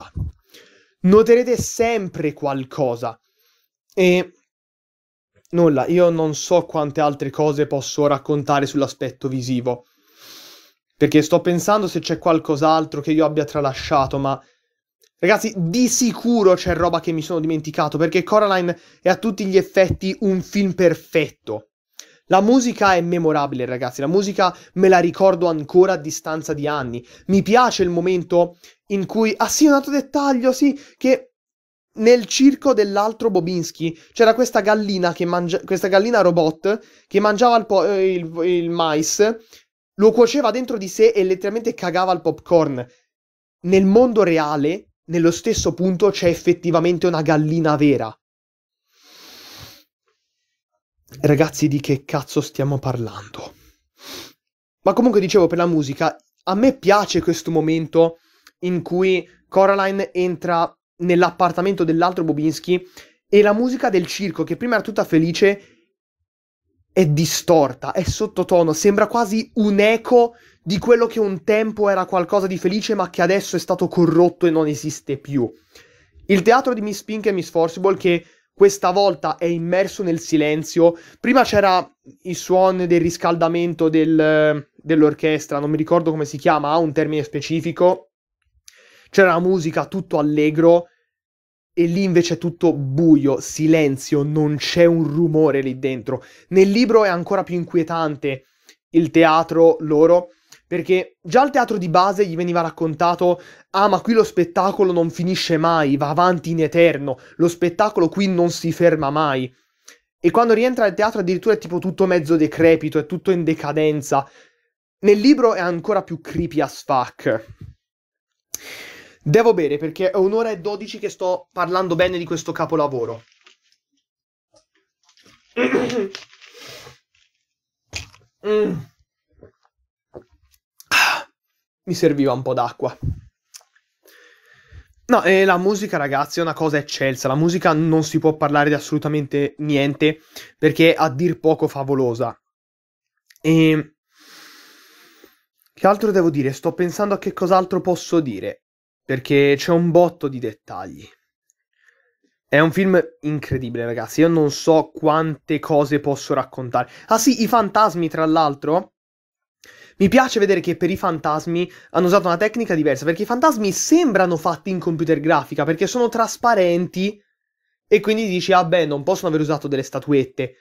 Noterete sempre qualcosa. E nulla, io non so quante altre cose posso raccontare sull'aspetto visivo. Perché sto pensando se c'è qualcos'altro che io abbia tralasciato, ma... Ragazzi, di sicuro c'è roba che mi sono dimenticato, perché Coraline è a tutti gli effetti un film perfetto. La musica è memorabile, ragazzi, la musica me la ricordo ancora a distanza di anni. Mi piace il momento in cui... Ah sì, un altro dettaglio, sì, che nel circo dell'altro Bobinski c'era questa gallina, che mangia... questa gallina robot che mangiava il, po... Eh, il... il mais lo cuoceva dentro di sé e letteralmente cagava il popcorn. Nel mondo reale, nello stesso punto, c'è effettivamente una gallina vera. Ragazzi, di che cazzo stiamo parlando? Ma comunque dicevo per la musica, a me piace questo momento in cui Coraline entra nell'appartamento dell'altro Bobinski e la musica del circo, che prima era tutta felice, è distorta, è sottotono, sembra quasi un eco di quello che un tempo era qualcosa di felice ma che adesso è stato corrotto e non esiste più. Il teatro di Miss Pink e Miss Forcible che questa volta è immerso nel silenzio. Prima c'era il suono del riscaldamento del, dell'orchestra, non mi ricordo come si chiama, ha un termine specifico. C'era la musica tutto allegro e lì invece è tutto buio, silenzio, non c'è un rumore lì dentro. Nel libro è ancora più inquietante il teatro loro, perché già al teatro di base gli veniva raccontato ah ma qui lo spettacolo non finisce mai, va avanti in eterno, lo spettacolo qui non si ferma mai. E quando rientra al teatro addirittura è tipo tutto mezzo decrepito, è tutto in decadenza. Nel libro è ancora più creepy as fuck. Devo bere perché è un'ora e dodici che sto parlando bene di questo capolavoro. mm. mi serviva un po' d'acqua. No, eh, la musica, ragazzi, è una cosa eccelsa. La musica non si può parlare di assolutamente niente perché è a dir poco favolosa. E che altro devo dire? Sto pensando a che cos'altro posso dire perché c'è un botto di dettagli. È un film incredibile, ragazzi. Io non so quante cose posso raccontare. Ah sì, i fantasmi, tra l'altro. Mi piace vedere che per i fantasmi hanno usato una tecnica diversa, perché i fantasmi sembrano fatti in computer grafica, perché sono trasparenti e quindi dici, ah beh, non possono aver usato delle statuette.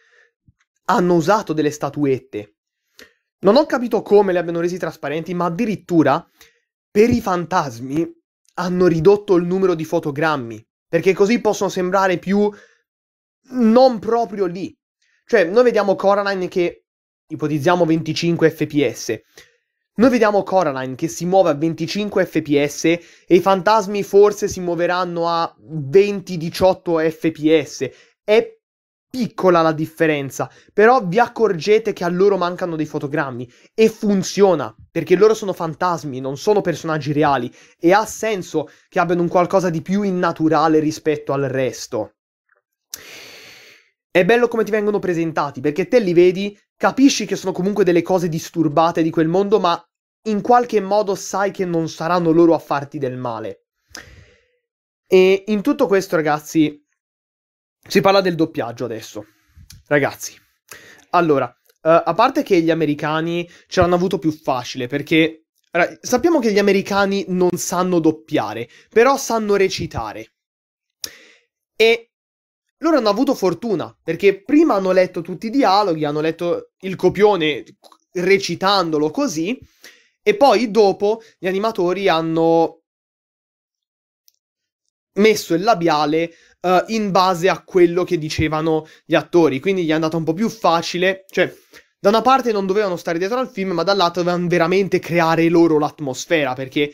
Hanno usato delle statuette. Non ho capito come le abbiano resi trasparenti, ma addirittura per i fantasmi hanno ridotto il numero di fotogrammi, perché così possono sembrare più non proprio lì. Cioè, noi vediamo Coraline che ipotizziamo 25 fps. Noi vediamo Coraline che si muove a 25 fps e i fantasmi forse si muoveranno a 20-18 fps. È piccola la differenza, però vi accorgete che a loro mancano dei fotogrammi e funziona, perché loro sono fantasmi, non sono personaggi reali e ha senso che abbiano un qualcosa di più innaturale rispetto al resto. È bello come ti vengono presentati, perché te li vedi, capisci che sono comunque delle cose disturbate di quel mondo, ma in qualche modo sai che non saranno loro a farti del male. E in tutto questo, ragazzi, si parla del doppiaggio adesso. Ragazzi, allora, uh, a parte che gli americani ce l'hanno avuto più facile perché allora, sappiamo che gli americani non sanno doppiare, però sanno recitare. E loro hanno avuto fortuna perché prima hanno letto tutti i dialoghi, hanno letto il copione recitandolo così, e poi dopo gli animatori hanno messo il labiale uh, in base a quello che dicevano gli attori. Quindi gli è andata un po' più facile. Cioè, da una parte non dovevano stare dietro al film, ma dall'altra dovevano veramente creare loro l'atmosfera perché.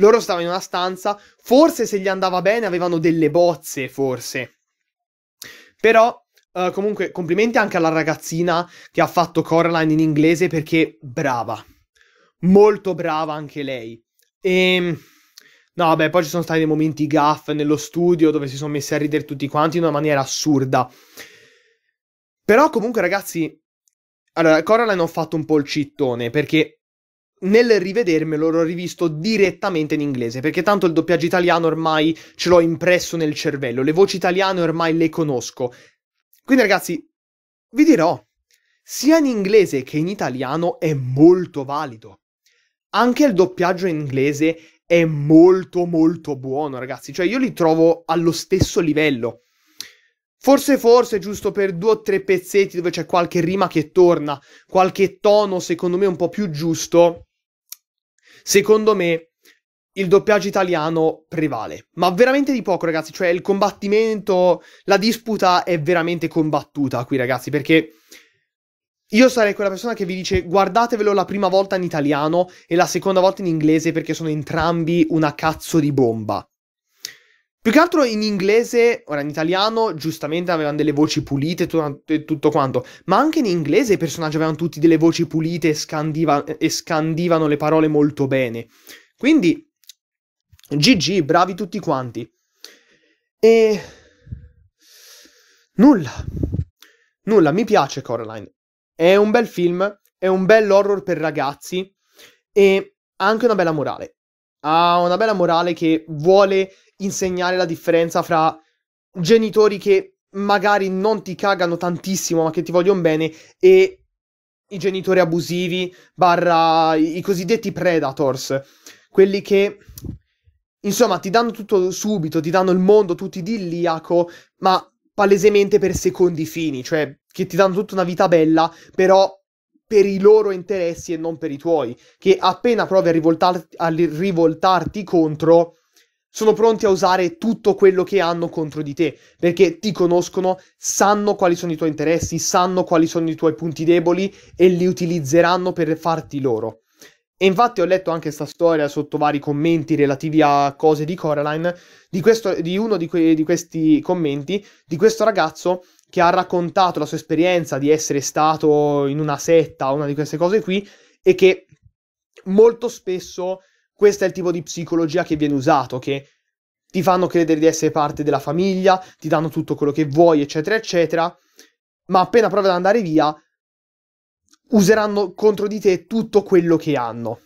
Loro stavano in una stanza, forse se gli andava bene avevano delle bozze, forse. Però Uh, comunque, complimenti anche alla ragazzina che ha fatto Coraline in inglese perché brava. Molto brava anche lei. E ehm, No, beh, poi ci sono stati dei momenti gaff nello studio dove si sono messi a ridere tutti quanti in una maniera assurda. Però comunque, ragazzi, allora, Coraline ho fatto un po' il cittone perché nel rivedermelo l'ho rivisto direttamente in inglese, perché tanto il doppiaggio italiano ormai ce l'ho impresso nel cervello, le voci italiane ormai le conosco. Quindi, ragazzi, vi dirò, sia in inglese che in italiano è molto valido. Anche il doppiaggio in inglese è molto molto buono, ragazzi. Cioè, io li trovo allo stesso livello. Forse, forse, giusto per due o tre pezzetti dove c'è qualche rima che torna, qualche tono, secondo me, un po' più giusto. Secondo me, il doppiaggio italiano prevale. Ma veramente di poco, ragazzi. Cioè, il combattimento, la disputa è veramente combattuta qui, ragazzi, perché io sarei quella persona che vi dice guardatevelo la prima volta in italiano e la seconda volta in inglese perché sono entrambi una cazzo di bomba. Più che altro in inglese, ora in italiano giustamente avevano delle voci pulite e tutto quanto, ma anche in inglese i personaggi avevano tutti delle voci pulite e, scandiva, e scandivano le parole molto bene. Quindi, GG, bravi tutti quanti. E... Nulla. Nulla, mi piace Coraline. È un bel film, è un bel horror per ragazzi e ha anche una bella morale. Ha una bella morale che vuole insegnare la differenza fra genitori che magari non ti cagano tantissimo ma che ti vogliono bene e i genitori abusivi barra i cosiddetti predators quelli che insomma ti danno tutto subito ti danno il mondo tutti ti dilliaco ma palesemente per secondi fini cioè che ti danno tutta una vita bella, però per i loro interessi e non per i tuoi, che appena provi a rivoltarti, a rivoltarti contro, sono pronti a usare tutto quello che hanno contro di te, perché ti conoscono, sanno quali sono i tuoi interessi, sanno quali sono i tuoi punti deboli e li utilizzeranno per farti loro. E infatti ho letto anche questa storia sotto vari commenti relativi a cose di Coraline, di, questo, di uno di, que- di questi commenti, di questo ragazzo che ha raccontato la sua esperienza di essere stato in una setta, una di queste cose qui, e che molto spesso questo è il tipo di psicologia che viene usato, che ti fanno credere di essere parte della famiglia, ti danno tutto quello che vuoi, eccetera, eccetera, ma appena provi ad andare via, useranno contro di te tutto quello che hanno.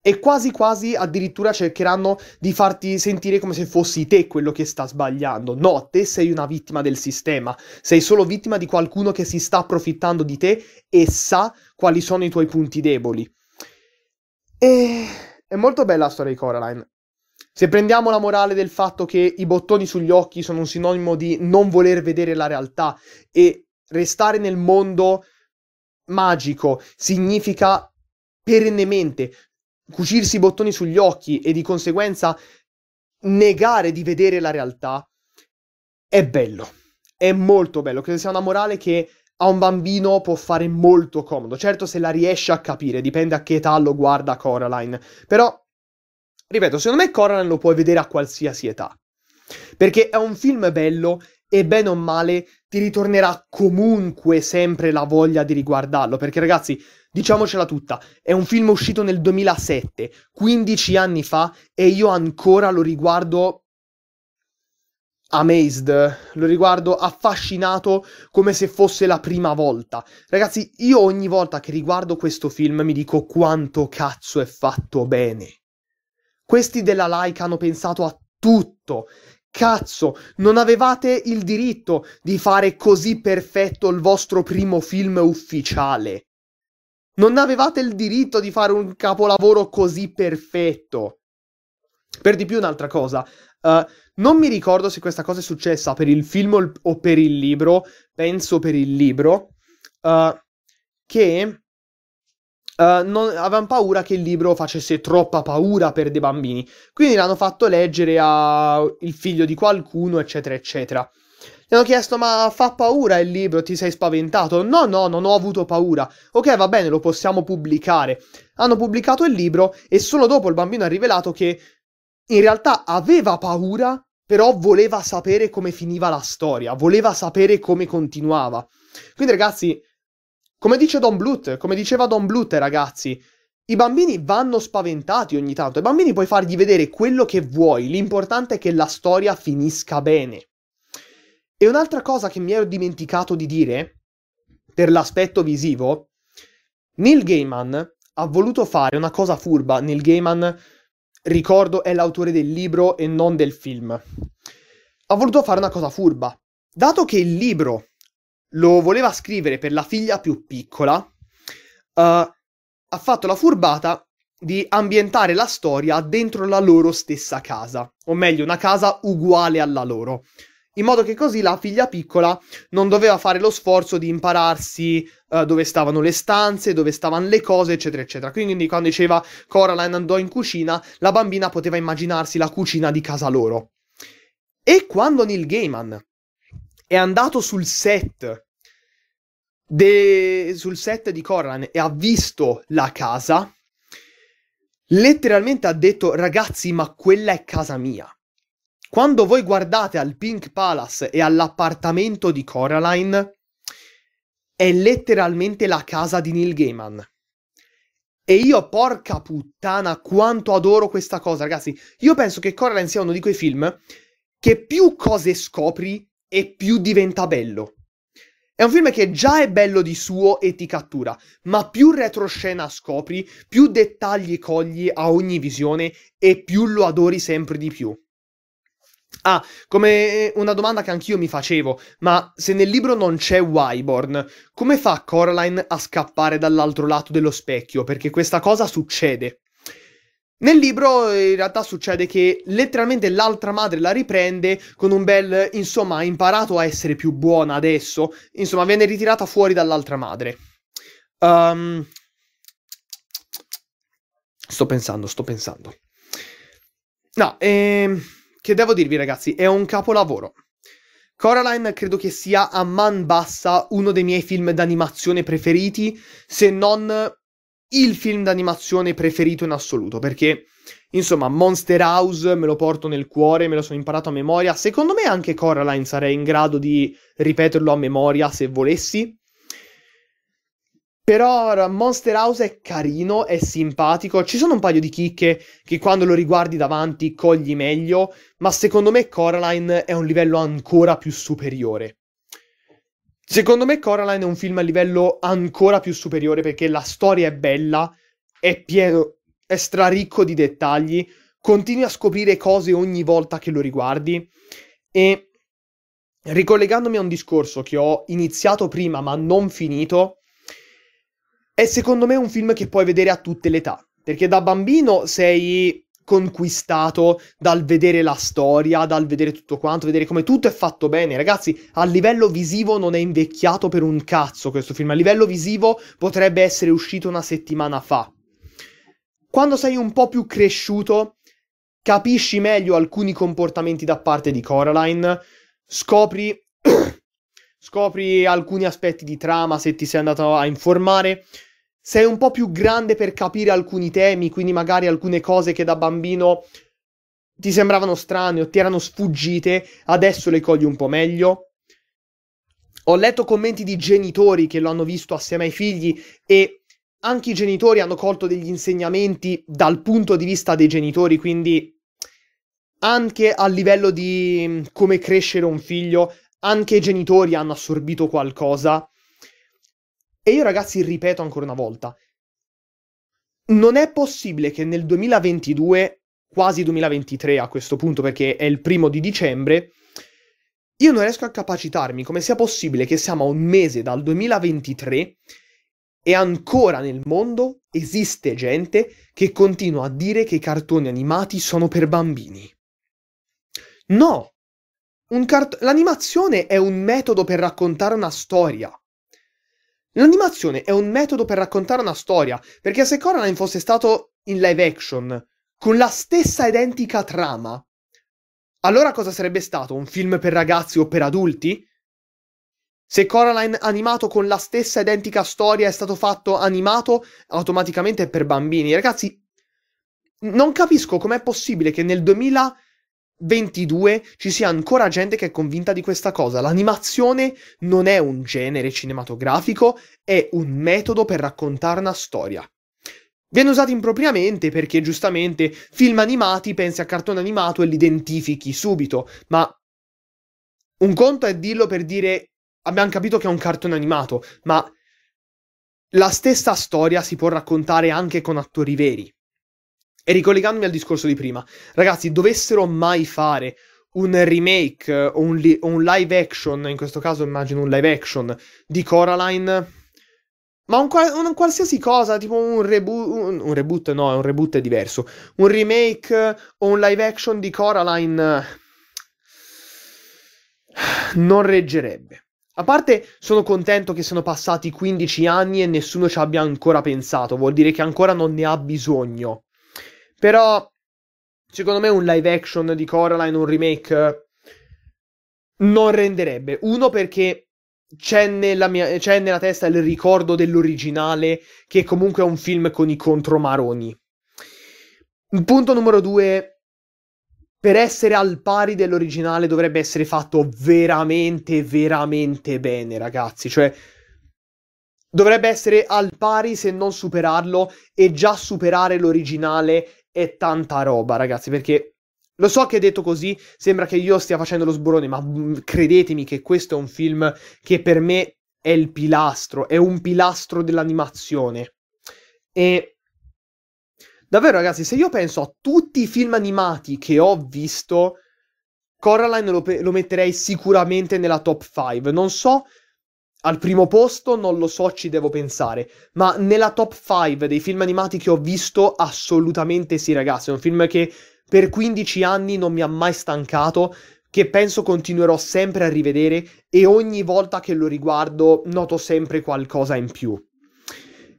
E quasi quasi addirittura cercheranno di farti sentire come se fossi te quello che sta sbagliando. No, te sei una vittima del sistema, sei solo vittima di qualcuno che si sta approfittando di te e sa quali sono i tuoi punti deboli. E è molto bella la storia di Coraline. Se prendiamo la morale del fatto che i bottoni sugli occhi sono un sinonimo di non voler vedere la realtà e restare nel mondo magico significa perennemente cucirsi i bottoni sugli occhi e di conseguenza negare di vedere la realtà, è bello. È molto bello. Credo sia una morale che a un bambino può fare molto comodo. Certo, se la riesce a capire, dipende a che età lo guarda Coraline. Però, ripeto, secondo me Coraline lo puoi vedere a qualsiasi età. Perché è un film bello e bene o male ti ritornerà comunque sempre la voglia di riguardarlo. Perché ragazzi, Diciamocela tutta, è un film uscito nel 2007, 15 anni fa, e io ancora lo riguardo amazed, lo riguardo affascinato come se fosse la prima volta. Ragazzi, io ogni volta che riguardo questo film mi dico quanto cazzo è fatto bene. Questi della Laika hanno pensato a tutto. Cazzo, non avevate il diritto di fare così perfetto il vostro primo film ufficiale. Non avevate il diritto di fare un capolavoro così perfetto. Per di più un'altra cosa, uh, non mi ricordo se questa cosa è successa per il film o per il libro, penso per il libro, uh, che Uh, non, avevano paura che il libro facesse troppa paura per dei bambini. Quindi l'hanno fatto leggere al figlio di qualcuno, eccetera, eccetera. Gli hanno chiesto: Ma fa paura il libro? Ti sei spaventato? No, no, non ho avuto paura. Ok, va bene, lo possiamo pubblicare. Hanno pubblicato il libro e solo dopo il bambino ha rivelato che in realtà aveva paura, però voleva sapere come finiva la storia, voleva sapere come continuava. Quindi, ragazzi, come dice Don Bluth, come diceva Don Bluth, ragazzi, i bambini vanno spaventati ogni tanto. I bambini puoi fargli vedere quello che vuoi, l'importante è che la storia finisca bene. E un'altra cosa che mi ero dimenticato di dire, per l'aspetto visivo, Neil Gaiman ha voluto fare una cosa furba. Neil Gaiman, ricordo, è l'autore del libro e non del film. Ha voluto fare una cosa furba. Dato che il libro lo voleva scrivere per la figlia più piccola, uh, ha fatto la furbata di ambientare la storia dentro la loro stessa casa, o meglio, una casa uguale alla loro in modo che così la figlia piccola non doveva fare lo sforzo di impararsi uh, dove stavano le stanze, dove stavano le cose, eccetera, eccetera. Quindi quando diceva Coraline andò in cucina, la bambina poteva immaginarsi la cucina di casa loro. E quando Neil Gaiman è andato sul set, de... sul set di Coraline e ha visto la casa, letteralmente ha detto ragazzi ma quella è casa mia quando voi guardate al Pink Palace e all'appartamento di Coraline, è letteralmente la casa di Neil Gaiman. E io, porca puttana, quanto adoro questa cosa, ragazzi. Io penso che Coraline sia uno di quei film che più cose scopri e più diventa bello. È un film che già è bello di suo e ti cattura, ma più retroscena scopri, più dettagli cogli a ogni visione e più lo adori sempre di più. Ah, come eh, una domanda che anch'io mi facevo, ma se nel libro non c'è Wyborn, come fa Coraline a scappare dall'altro lato dello specchio? Perché questa cosa succede. Nel libro eh, in realtà succede che letteralmente l'altra madre la riprende con un bel, insomma, ha imparato a essere più buona adesso, insomma, viene ritirata fuori dall'altra madre. Um... Sto pensando, sto pensando. No, ehm che devo dirvi ragazzi, è un capolavoro. Coraline credo che sia a man bassa uno dei miei film d'animazione preferiti, se non il film d'animazione preferito in assoluto, perché insomma Monster House me lo porto nel cuore, me lo sono imparato a memoria, secondo me anche Coraline sarei in grado di ripeterlo a memoria se volessi, però Monster House è carino, è simpatico, ci sono un paio di chicche che quando lo riguardi davanti cogli meglio, ma secondo me Coraline è un livello ancora più superiore. Secondo me Coraline è un film a livello ancora più superiore perché la storia è bella, è pieno, è straricco di dettagli, continui a scoprire cose ogni volta che lo riguardi e ricollegandomi a un discorso che ho iniziato prima ma non finito, è secondo me un film che puoi vedere a tutte le età, perché da bambino sei conquistato dal vedere la storia, dal vedere tutto quanto, vedere come tutto è fatto bene. Ragazzi, a livello visivo non è invecchiato per un cazzo questo film. A livello visivo potrebbe essere uscito una settimana fa. Quando sei un po' più cresciuto, capisci meglio alcuni comportamenti da parte di Coraline, scopri scopri alcuni aspetti di trama se ti sei andato a informare, sei un po' più grande per capire alcuni temi, quindi magari alcune cose che da bambino ti sembravano strane o ti erano sfuggite, adesso le cogli un po' meglio. Ho letto commenti di genitori che lo hanno visto assieme ai figli e anche i genitori hanno colto degli insegnamenti dal punto di vista dei genitori, quindi anche a livello di mm, come crescere un figlio, anche i genitori hanno assorbito qualcosa e io ragazzi ripeto ancora una volta, non è possibile che nel 2022, quasi 2023 a questo punto perché è il primo di dicembre, io non riesco a capacitarmi come sia possibile che siamo a un mese dal 2023 e ancora nel mondo esiste gente che continua a dire che i cartoni animati sono per bambini. No! Cart- L'animazione è un metodo per raccontare una storia. L'animazione è un metodo per raccontare una storia, perché se Coraline fosse stato in live action, con la stessa identica trama, allora cosa sarebbe stato? Un film per ragazzi o per adulti? Se Coraline animato con la stessa identica storia è stato fatto animato, automaticamente è per bambini. Ragazzi, non capisco com'è possibile che nel 2000 22 ci sia ancora gente che è convinta di questa cosa. L'animazione non è un genere cinematografico, è un metodo per raccontare una storia. Viene usato impropriamente perché giustamente film animati pensi a cartone animato e li identifichi subito, ma un conto è dirlo per dire abbiamo capito che è un cartone animato, ma la stessa storia si può raccontare anche con attori veri. E ricollegandomi al discorso di prima, ragazzi, dovessero mai fare un remake o un, li- o un live action, in questo caso immagino un live action di Coraline, ma un, qual- un, qualsiasi cosa, tipo un reboot, un, un, reboot no, un reboot è diverso, un remake o un live action di Coraline non reggerebbe. A parte sono contento che siano passati 15 anni e nessuno ci abbia ancora pensato, vuol dire che ancora non ne ha bisogno. Però, secondo me, un live action di Coraline, un remake, non renderebbe. Uno perché c'è nella, mia, c'è nella testa il ricordo dell'originale, che comunque è un film con i contromaroni. Punto numero due. Per essere al pari dell'originale dovrebbe essere fatto veramente, veramente bene, ragazzi. Cioè, dovrebbe essere al pari se non superarlo e già superare l'originale è tanta roba, ragazzi, perché lo so che detto così sembra che io stia facendo lo sburone, ma mm, credetemi che questo è un film che per me è il pilastro, è un pilastro dell'animazione. E davvero, ragazzi, se io penso a tutti i film animati che ho visto, Coraline lo, pe- lo metterei sicuramente nella top 5. Non so al primo posto non lo so, ci devo pensare, ma nella top 5 dei film animati che ho visto assolutamente sì ragazzi, è un film che per 15 anni non mi ha mai stancato, che penso continuerò sempre a rivedere e ogni volta che lo riguardo noto sempre qualcosa in più.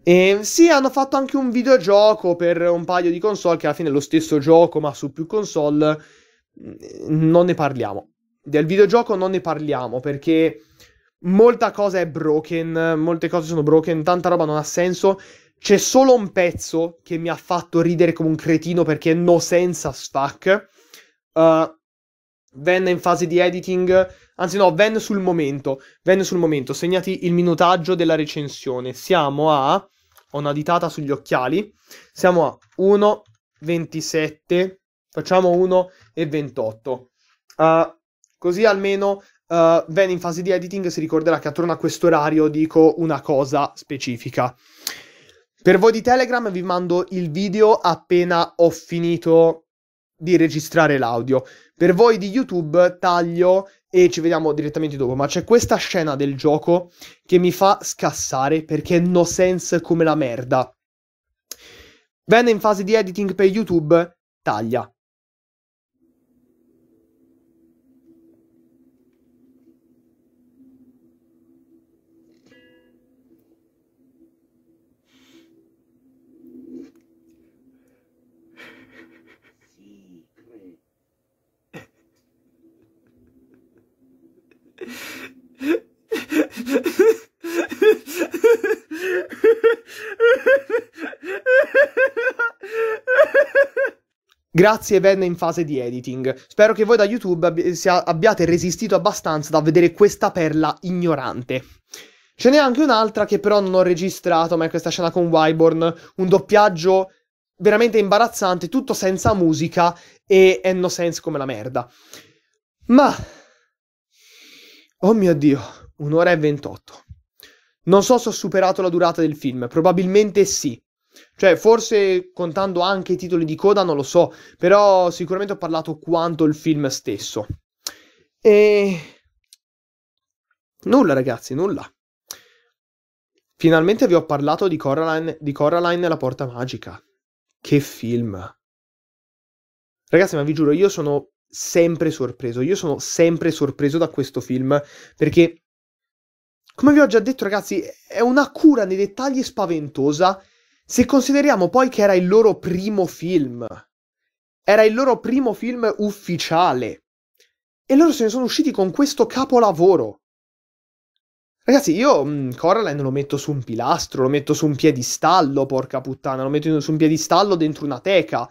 E sì, hanno fatto anche un videogioco per un paio di console, che alla fine è lo stesso gioco ma su più console, non ne parliamo. Del videogioco non ne parliamo perché molta cosa è broken, molte cose sono broken, tanta roba non ha senso. C'è solo un pezzo che mi ha fatto ridere come un cretino perché no senza as fuck. Uh, venne in fase di editing, anzi no, venne sul momento, venne sul momento, segnati il minutaggio della recensione. Siamo a, ho una ditata sugli occhiali, siamo a 1,27, facciamo 1,28. Uh, così almeno uh, Ven in fase di editing si ricorderà che attorno a questo orario dico una cosa specifica. Per voi di Telegram vi mando il video appena ho finito di registrare l'audio. Per voi di YouTube taglio e ci vediamo direttamente dopo, ma c'è questa scena del gioco che mi fa scassare perché no sense come la merda. Venne in fase di editing per YouTube, taglia. Grazie venne in fase di editing. Spero che voi da YouTube abbi- abbiate resistito abbastanza da vedere questa perla ignorante. Ce n'è anche un'altra che però non ho registrato, ma è questa scena con Wyborn, un doppiaggio veramente imbarazzante, tutto senza musica e è no sense come la merda. Ma Oh mio Dio, un'ora e 28. Non so se ho superato la durata del film, probabilmente sì. Cioè, forse contando anche i titoli di coda, non lo so, però sicuramente ho parlato quanto il film stesso. E... Nulla ragazzi, nulla. Finalmente vi ho parlato di Coraline, di Coraline e la porta magica. Che film. Ragazzi, ma vi giuro, io sono sempre sorpreso. Io sono sempre sorpreso da questo film perché, come vi ho già detto, ragazzi, è una cura nei dettagli spaventosa. Se consideriamo poi che era il loro primo film, era il loro primo film ufficiale e loro se ne sono usciti con questo capolavoro. Ragazzi, io mh, mm, Coraline lo metto su un pilastro, lo metto su un piedistallo, porca puttana, lo metto su un piedistallo dentro una teca.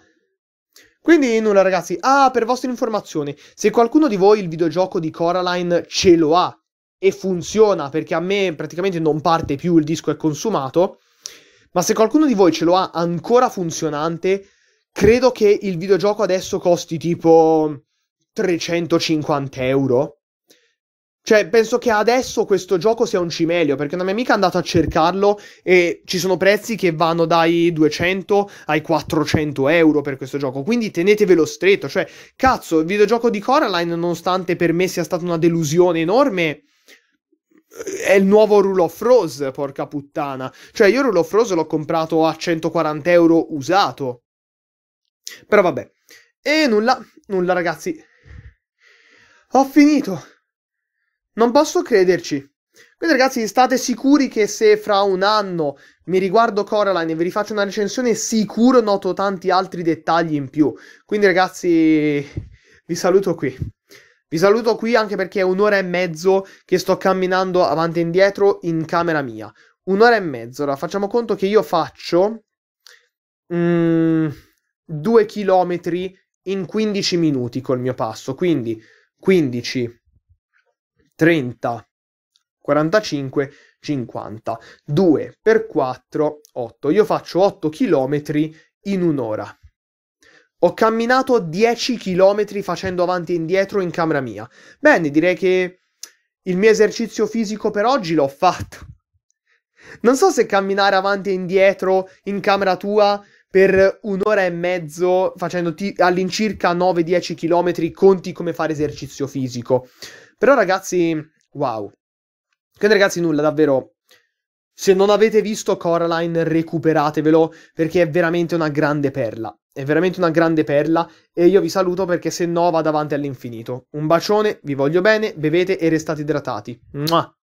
Quindi nulla ragazzi, ah per vostra informazione, se qualcuno di voi il videogioco di Coraline ce lo ha e funziona perché a me praticamente non parte più, il disco è consumato, ma se qualcuno di voi ce lo ha ancora funzionante, credo che il videogioco adesso costi tipo 350 euro, cioè, penso che adesso questo gioco sia un cimelio, perché una mia amica è andata a cercarlo e ci sono prezzi che vanno dai 200 ai 400 euro per questo gioco, quindi tenetevelo stretto. Cioè, cazzo, il videogioco di Coraline, nonostante per me sia stata una delusione enorme, è il nuovo Rule of Rose, porca puttana. Cioè, io Rule of Rose l'ho comprato a 140 euro usato. Però vabbè. E nulla, nulla ragazzi. Ho finito. Non posso crederci. Quindi ragazzi state sicuri che se fra un anno mi riguardo Coraline e vi rifaccio una recensione sicuro noto tanti altri dettagli in più. Quindi ragazzi vi saluto qui. Vi saluto qui anche perché è un'ora e mezzo che sto camminando avanti e indietro in camera mia. Un'ora e mezzo. Allora, facciamo conto che io faccio mm, due chilometri in 15 minuti col mio passo. Quindi 15 30, 45, 50, 2 per 4, 8. Io faccio 8 km in un'ora. Ho camminato 10 km facendo avanti e indietro in camera mia. Bene, direi che il mio esercizio fisico per oggi l'ho fatto. Non so se camminare avanti e indietro in camera tua per un'ora e mezzo facendoti all'incirca 9-10 km conti come fare esercizio fisico. Però ragazzi, wow. Quindi ragazzi, nulla, davvero. Se non avete visto Coraline, recuperatevelo perché è veramente una grande perla. È veramente una grande perla e io vi saluto perché se no vado avanti all'infinito. Un bacione, vi voglio bene, bevete e restate idratati. Mua!